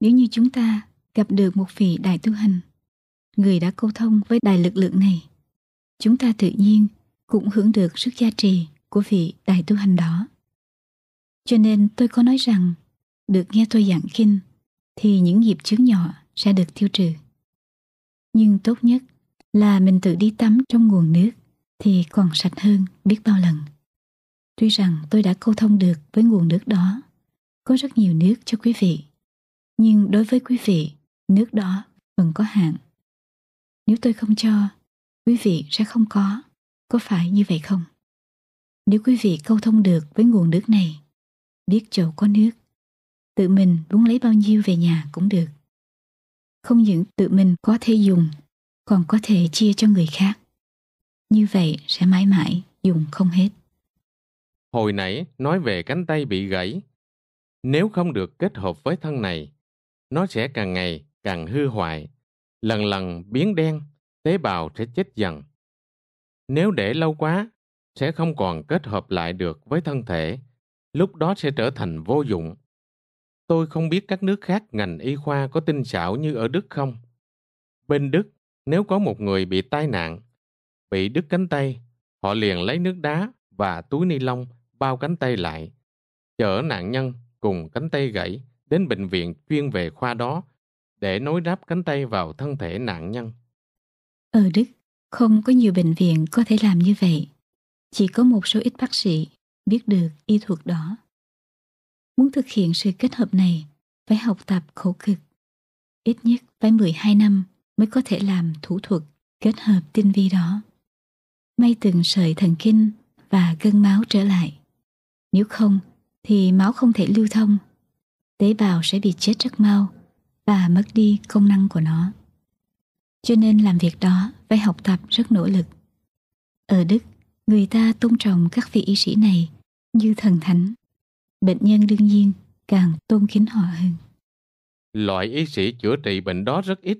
S2: Nếu như chúng ta gặp được một vị đại tu hành, người đã câu thông với đại lực lượng này. Chúng ta tự nhiên cũng hưởng được sức gia trì của vị đại tu hành đó. Cho nên tôi có nói rằng, được nghe tôi giảng kinh thì những nghiệp chướng nhỏ sẽ được tiêu trừ. Nhưng tốt nhất là mình tự đi tắm trong nguồn nước thì còn sạch hơn biết bao lần. Tuy rằng tôi đã câu thông được với nguồn nước đó, có rất nhiều nước cho quý vị. Nhưng đối với quý vị, Nước đó vẫn có hạn. Nếu tôi không cho, quý vị sẽ không có. Có phải như vậy không? Nếu quý vị câu thông được với nguồn nước này, biết chỗ có nước, tự mình muốn lấy bao nhiêu về nhà cũng được. Không những tự mình có thể dùng, còn có thể chia cho người khác. Như vậy sẽ mãi mãi dùng không hết.
S3: Hồi nãy nói về cánh tay bị gãy. Nếu không được kết hợp với thân này, nó sẽ càng ngày càng hư hoại, lần lần biến đen, tế bào sẽ chết dần. Nếu để lâu quá, sẽ không còn kết hợp lại được với thân thể, lúc đó sẽ trở thành vô dụng. Tôi không biết các nước khác ngành y khoa có tinh xảo như ở Đức không. Bên Đức, nếu có một người bị tai nạn, bị đứt cánh tay, họ liền lấy nước đá và túi ni lông bao cánh tay lại, chở nạn nhân cùng cánh tay gãy đến bệnh viện chuyên về khoa đó để nối ráp cánh tay vào thân thể nạn nhân.
S2: Ở ờ, Đức, không có nhiều bệnh viện có thể làm như vậy. Chỉ có một số ít bác sĩ biết được y thuật đó. Muốn thực hiện sự kết hợp này, phải học tập khổ cực. Ít nhất phải 12 năm mới có thể làm thủ thuật kết hợp tinh vi đó. May từng sợi thần kinh và gân máu trở lại. Nếu không, thì máu không thể lưu thông. Tế bào sẽ bị chết rất mau và mất đi công năng của nó. Cho nên làm việc đó phải học tập rất nỗ lực. Ở Đức, người ta tôn trọng các vị y sĩ này như thần thánh. Bệnh nhân đương nhiên càng tôn kính họ hơn.
S3: Loại y sĩ chữa trị bệnh đó rất ít,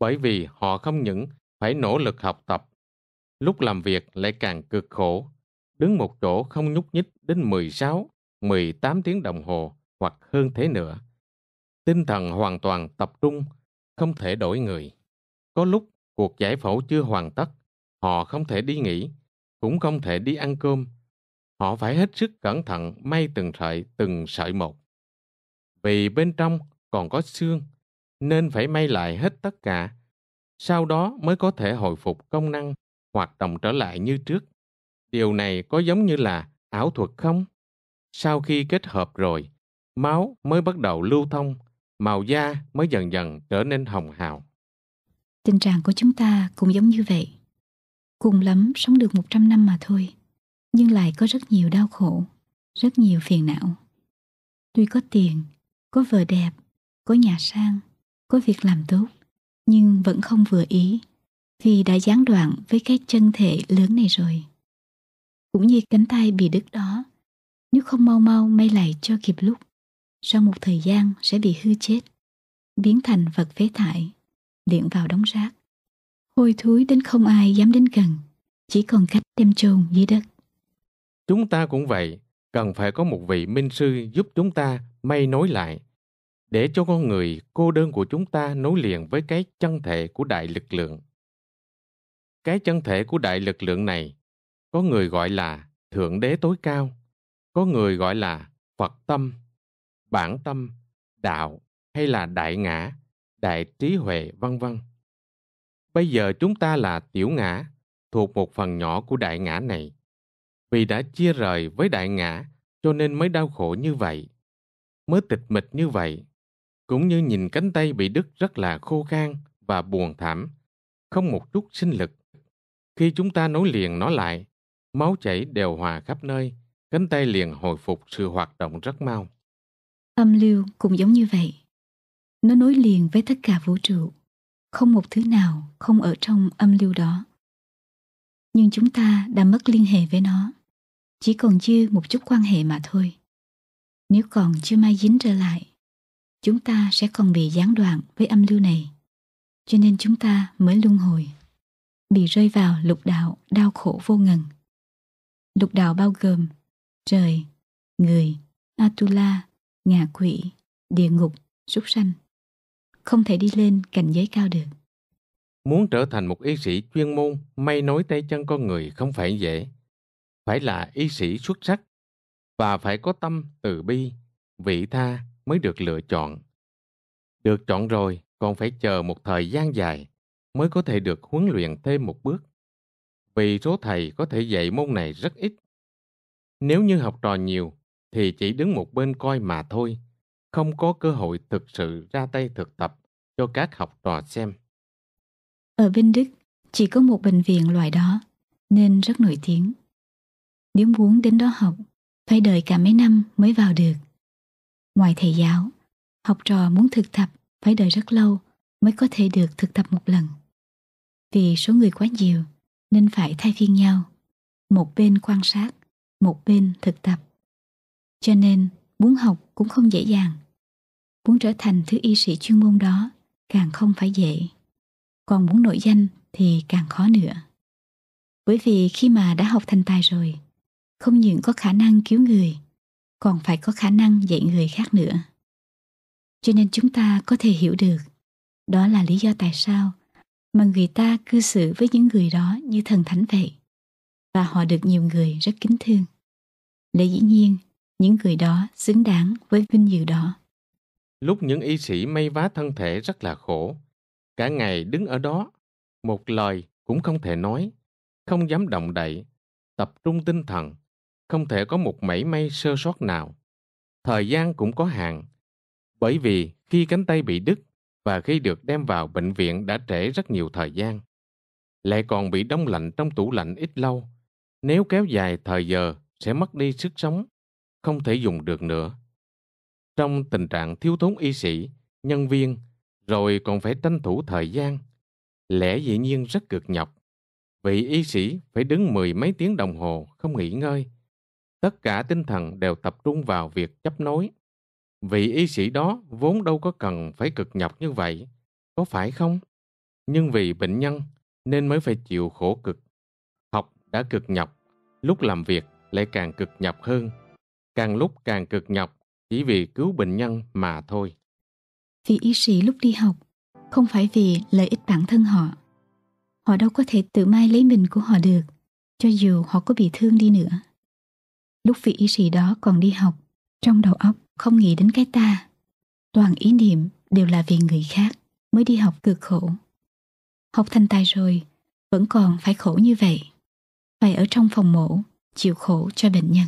S3: bởi vì họ không những phải nỗ lực học tập, lúc làm việc lại càng cực khổ, đứng một chỗ không nhúc nhích đến 16, 18 tiếng đồng hồ hoặc hơn thế nữa tinh thần hoàn toàn tập trung, không thể đổi người. Có lúc cuộc giải phẫu chưa hoàn tất, họ không thể đi nghỉ, cũng không thể đi ăn cơm. Họ phải hết sức cẩn thận may từng sợi từng sợi một. Vì bên trong còn có xương, nên phải may lại hết tất cả. Sau đó mới có thể hồi phục công năng, hoạt động trở lại như trước. Điều này có giống như là ảo thuật không? Sau khi kết hợp rồi, máu mới bắt đầu lưu thông, màu da mới dần dần trở nên hồng hào.
S2: Tình trạng của chúng ta cũng giống như vậy. Cùng lắm sống được 100 năm mà thôi, nhưng lại có rất nhiều đau khổ, rất nhiều phiền não. Tuy có tiền, có vợ đẹp, có nhà sang, có việc làm tốt, nhưng vẫn không vừa ý vì đã gián đoạn với cái chân thể lớn này rồi. Cũng như cánh tay bị đứt đó, nếu không mau mau may lại cho kịp lúc, sau một thời gian sẽ bị hư chết, biến thành vật phế thải, điện vào đống rác. Hôi thối đến không ai dám đến gần, chỉ còn cách đem chôn dưới đất.
S3: Chúng ta cũng vậy, cần phải có một vị minh sư giúp chúng ta may nối lại, để cho con người cô đơn của chúng ta nối liền với cái chân thể của đại lực lượng. Cái chân thể của đại lực lượng này, có người gọi là Thượng Đế Tối Cao, có người gọi là Phật Tâm, bản tâm đạo hay là đại ngã đại trí huệ vân vân bây giờ chúng ta là tiểu ngã thuộc một phần nhỏ của đại ngã này vì đã chia rời với đại ngã cho nên mới đau khổ như vậy mới tịch mịch như vậy cũng như nhìn cánh tay bị đứt rất là khô khan và buồn thảm không một chút sinh lực khi chúng ta nối liền nó lại máu chảy đều hòa khắp nơi cánh tay liền hồi phục sự hoạt động rất mau
S2: Âm lưu cũng giống như vậy. Nó nối liền với tất cả vũ trụ. Không một thứ nào không ở trong âm lưu đó. Nhưng chúng ta đã mất liên hệ với nó. Chỉ còn dư một chút quan hệ mà thôi. Nếu còn chưa mai dính trở lại, chúng ta sẽ còn bị gián đoạn với âm lưu này. Cho nên chúng ta mới luân hồi. Bị rơi vào lục đạo đau khổ vô ngần. Lục đạo bao gồm trời, người, Atula, ngạ quỷ, địa ngục, súc sanh. Không thể đi lên cảnh giới cao được.
S3: Muốn trở thành một y sĩ chuyên môn may nối tay chân con người không phải dễ. Phải là y sĩ xuất sắc và phải có tâm từ bi, vị tha mới được lựa chọn. Được chọn rồi còn phải chờ một thời gian dài mới có thể được huấn luyện thêm một bước. Vì số thầy có thể dạy môn này rất ít. Nếu như học trò nhiều thì chỉ đứng một bên coi mà thôi, không có cơ hội thực sự ra tay thực tập cho các học trò xem.
S2: Ở Vinh Đức chỉ có một bệnh viện loại đó nên rất nổi tiếng. Nếu muốn đến đó học, phải đợi cả mấy năm mới vào được. Ngoài thầy giáo, học trò muốn thực tập phải đợi rất lâu mới có thể được thực tập một lần. Vì số người quá nhiều nên phải thay phiên nhau, một bên quan sát, một bên thực tập. Cho nên, muốn học cũng không dễ dàng. Muốn trở thành thứ y sĩ chuyên môn đó càng không phải dễ. Còn muốn nổi danh thì càng khó nữa. Bởi vì khi mà đã học thành tài rồi, không những có khả năng cứu người, còn phải có khả năng dạy người khác nữa. Cho nên chúng ta có thể hiểu được, đó là lý do tại sao mà người ta cư xử với những người đó như thần thánh vậy. Và họ được nhiều người rất kính thương. Lẽ dĩ nhiên, những người đó xứng đáng với vinh dự đó.
S3: Lúc những y sĩ may vá thân thể rất là khổ, cả ngày đứng ở đó, một lời cũng không thể nói, không dám động đậy, tập trung tinh thần, không thể có một mảy may sơ sót nào. Thời gian cũng có hạn, bởi vì khi cánh tay bị đứt và khi được đem vào bệnh viện đã trễ rất nhiều thời gian, lại còn bị đông lạnh trong tủ lạnh ít lâu, nếu kéo dài thời giờ sẽ mất đi sức sống không thể dùng được nữa. Trong tình trạng thiếu thốn y sĩ, nhân viên, rồi còn phải tranh thủ thời gian, lẽ dĩ nhiên rất cực nhọc. Vị y sĩ phải đứng mười mấy tiếng đồng hồ không nghỉ ngơi. Tất cả tinh thần đều tập trung vào việc chấp nối. Vị y sĩ đó vốn đâu có cần phải cực nhọc như vậy, có phải không? Nhưng vì bệnh nhân nên mới phải chịu khổ cực. Học đã cực nhọc, lúc làm việc lại càng cực nhọc hơn càng lúc càng cực nhọc chỉ vì cứu bệnh nhân mà thôi.
S2: Vì y sĩ lúc đi học, không phải vì lợi ích bản thân họ. Họ đâu có thể tự mai lấy mình của họ được, cho dù họ có bị thương đi nữa. Lúc vị y sĩ đó còn đi học, trong đầu óc không nghĩ đến cái ta. Toàn ý niệm đều là vì người khác mới đi học cực khổ. Học thành tài rồi, vẫn còn phải khổ như vậy. Phải ở trong phòng mổ, chịu khổ cho bệnh nhân.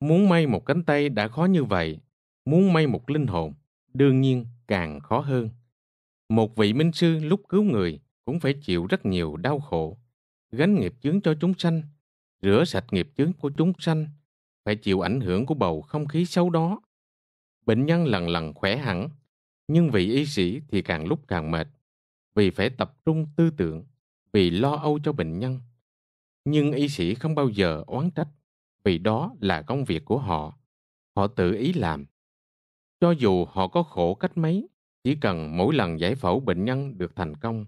S3: Muốn may một cánh tay đã khó như vậy, muốn may một linh hồn, đương nhiên càng khó hơn. Một vị minh sư lúc cứu người cũng phải chịu rất nhiều đau khổ, gánh nghiệp chướng cho chúng sanh, rửa sạch nghiệp chướng của chúng sanh, phải chịu ảnh hưởng của bầu không khí xấu đó. Bệnh nhân lần lần khỏe hẳn, nhưng vị y sĩ thì càng lúc càng mệt, vì phải tập trung tư tưởng, vì lo âu cho bệnh nhân. Nhưng y sĩ không bao giờ oán trách vì đó là công việc của họ. Họ tự ý làm. Cho dù họ có khổ cách mấy, chỉ cần mỗi lần giải phẫu bệnh nhân được thành công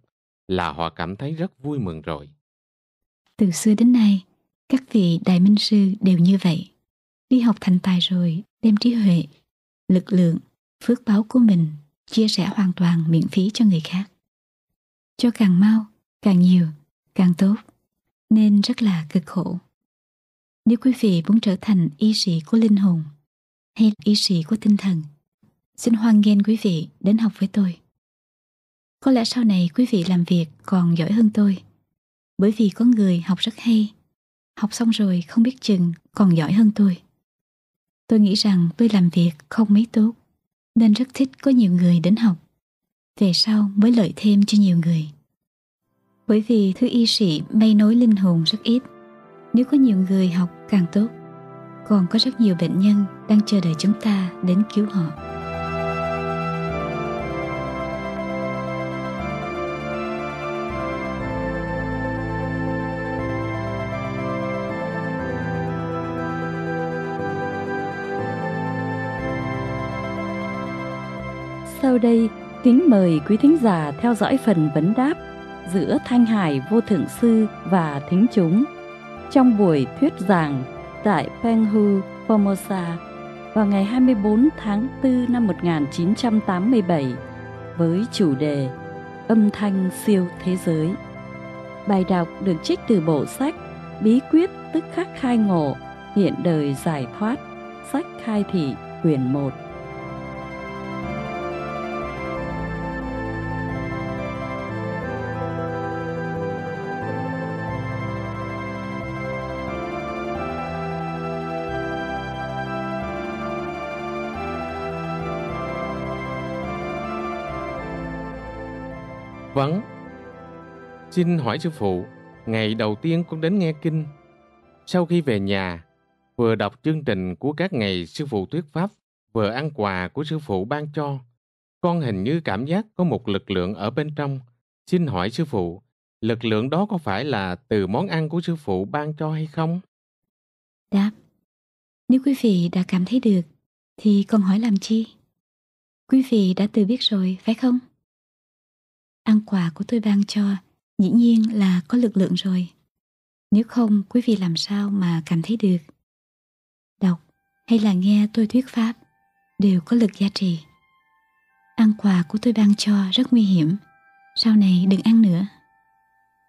S3: là họ cảm thấy rất vui mừng rồi.
S2: Từ xưa đến nay, các vị đại minh sư đều như vậy. Đi học thành tài rồi, đem trí huệ, lực lượng, phước báo của mình chia sẻ hoàn toàn miễn phí cho người khác. Cho càng mau, càng nhiều, càng tốt, nên rất là cực khổ. Nếu quý vị muốn trở thành y sĩ của linh hồn hay y sĩ của tinh thần, xin hoan nghênh quý vị đến học với tôi. Có lẽ sau này quý vị làm việc còn giỏi hơn tôi, bởi vì có người học rất hay, học xong rồi không biết chừng còn giỏi hơn tôi. Tôi nghĩ rằng tôi làm việc không mấy tốt, nên rất thích có nhiều người đến học. Về sau mới lợi thêm cho nhiều người. Bởi vì thứ y sĩ may nối linh hồn rất ít, nếu có nhiều người học càng tốt. Còn có rất nhiều bệnh nhân đang chờ đợi chúng ta đến cứu họ.
S1: Sau đây, kính mời quý thính giả theo dõi phần vấn đáp giữa Thanh Hải Vô Thượng Sư và Thính Chúng trong buổi thuyết giảng tại Penghu, Formosa vào ngày 24 tháng 4 năm 1987 với chủ đề Âm thanh siêu thế giới. Bài đọc được trích từ bộ sách Bí quyết tức khắc khai ngộ, hiện đời giải thoát, sách khai thị quyển 1.
S3: vấn. Xin hỏi sư phụ, ngày đầu tiên con đến nghe kinh, sau khi về nhà, vừa đọc chương trình của các ngày sư phụ thuyết pháp, vừa ăn quà của sư phụ ban cho, con hình như cảm giác có một lực lượng ở bên trong. Xin hỏi sư phụ, lực lượng đó có phải là từ món ăn của sư phụ ban cho hay không?
S2: Đáp, nếu quý vị đã cảm thấy được, thì con hỏi làm chi? Quý vị đã tự biết rồi, phải không? ăn quà của tôi ban cho dĩ nhiên là có lực lượng rồi. Nếu không quý vị làm sao mà cảm thấy được. Đọc hay là nghe tôi thuyết pháp đều có lực giá trị. Ăn quà của tôi ban cho rất nguy hiểm. Sau này đừng ăn nữa.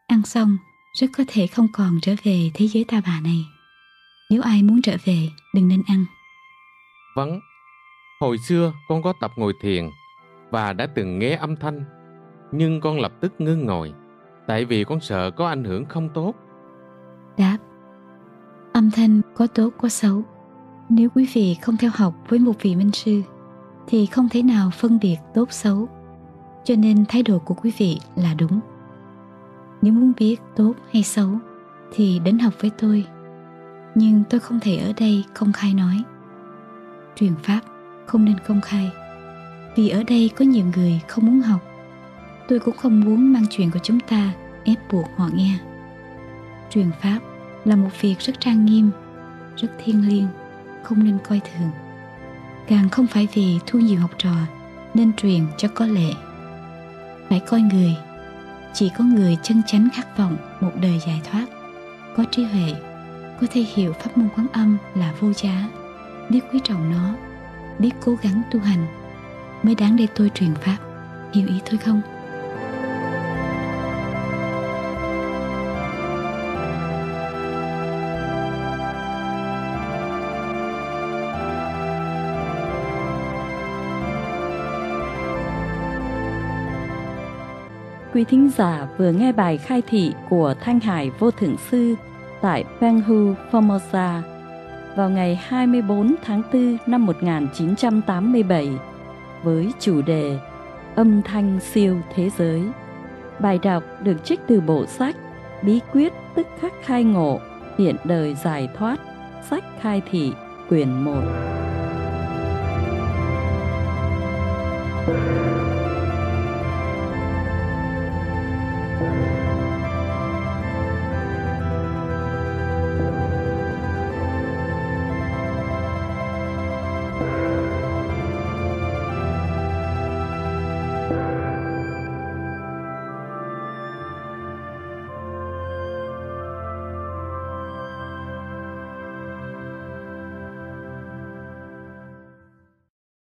S2: Ăn xong rất có thể không còn trở về thế giới ta bà này. Nếu ai muốn trở về đừng nên ăn.
S3: Vâng, hồi xưa con có tập ngồi thiền và đã từng nghe âm thanh nhưng con lập tức ngưng ngồi tại vì con sợ có ảnh hưởng không tốt
S2: đáp âm thanh có tốt có xấu nếu quý vị không theo học với một vị minh sư thì không thể nào phân biệt tốt xấu cho nên thái độ của quý vị là đúng nếu muốn biết tốt hay xấu thì đến học với tôi nhưng tôi không thể ở đây công khai nói truyền pháp không nên công khai vì ở đây có nhiều người không muốn học Tôi cũng không muốn mang chuyện của chúng ta ép buộc họ nghe. Truyền pháp là một việc rất trang nghiêm, rất thiêng liêng, không nên coi thường. Càng không phải vì thu nhiều học trò nên truyền cho có lệ. Phải coi người, chỉ có người chân chánh khát vọng một đời giải thoát, có trí huệ, có thể hiểu pháp môn quán âm là vô giá, biết quý trọng nó, biết cố gắng tu hành mới đáng để tôi truyền pháp. Hiểu ý thôi không?
S1: quý thính giả vừa nghe bài khai thị của Thanh Hải Vô Thượng Sư tại Penghu, Formosa vào ngày 24 tháng 4 năm 1987 với chủ đề Âm thanh siêu thế giới. Bài đọc được trích từ bộ sách Bí quyết tức khắc khai ngộ, hiện đời giải thoát, sách khai thị, quyển 1. Thank you.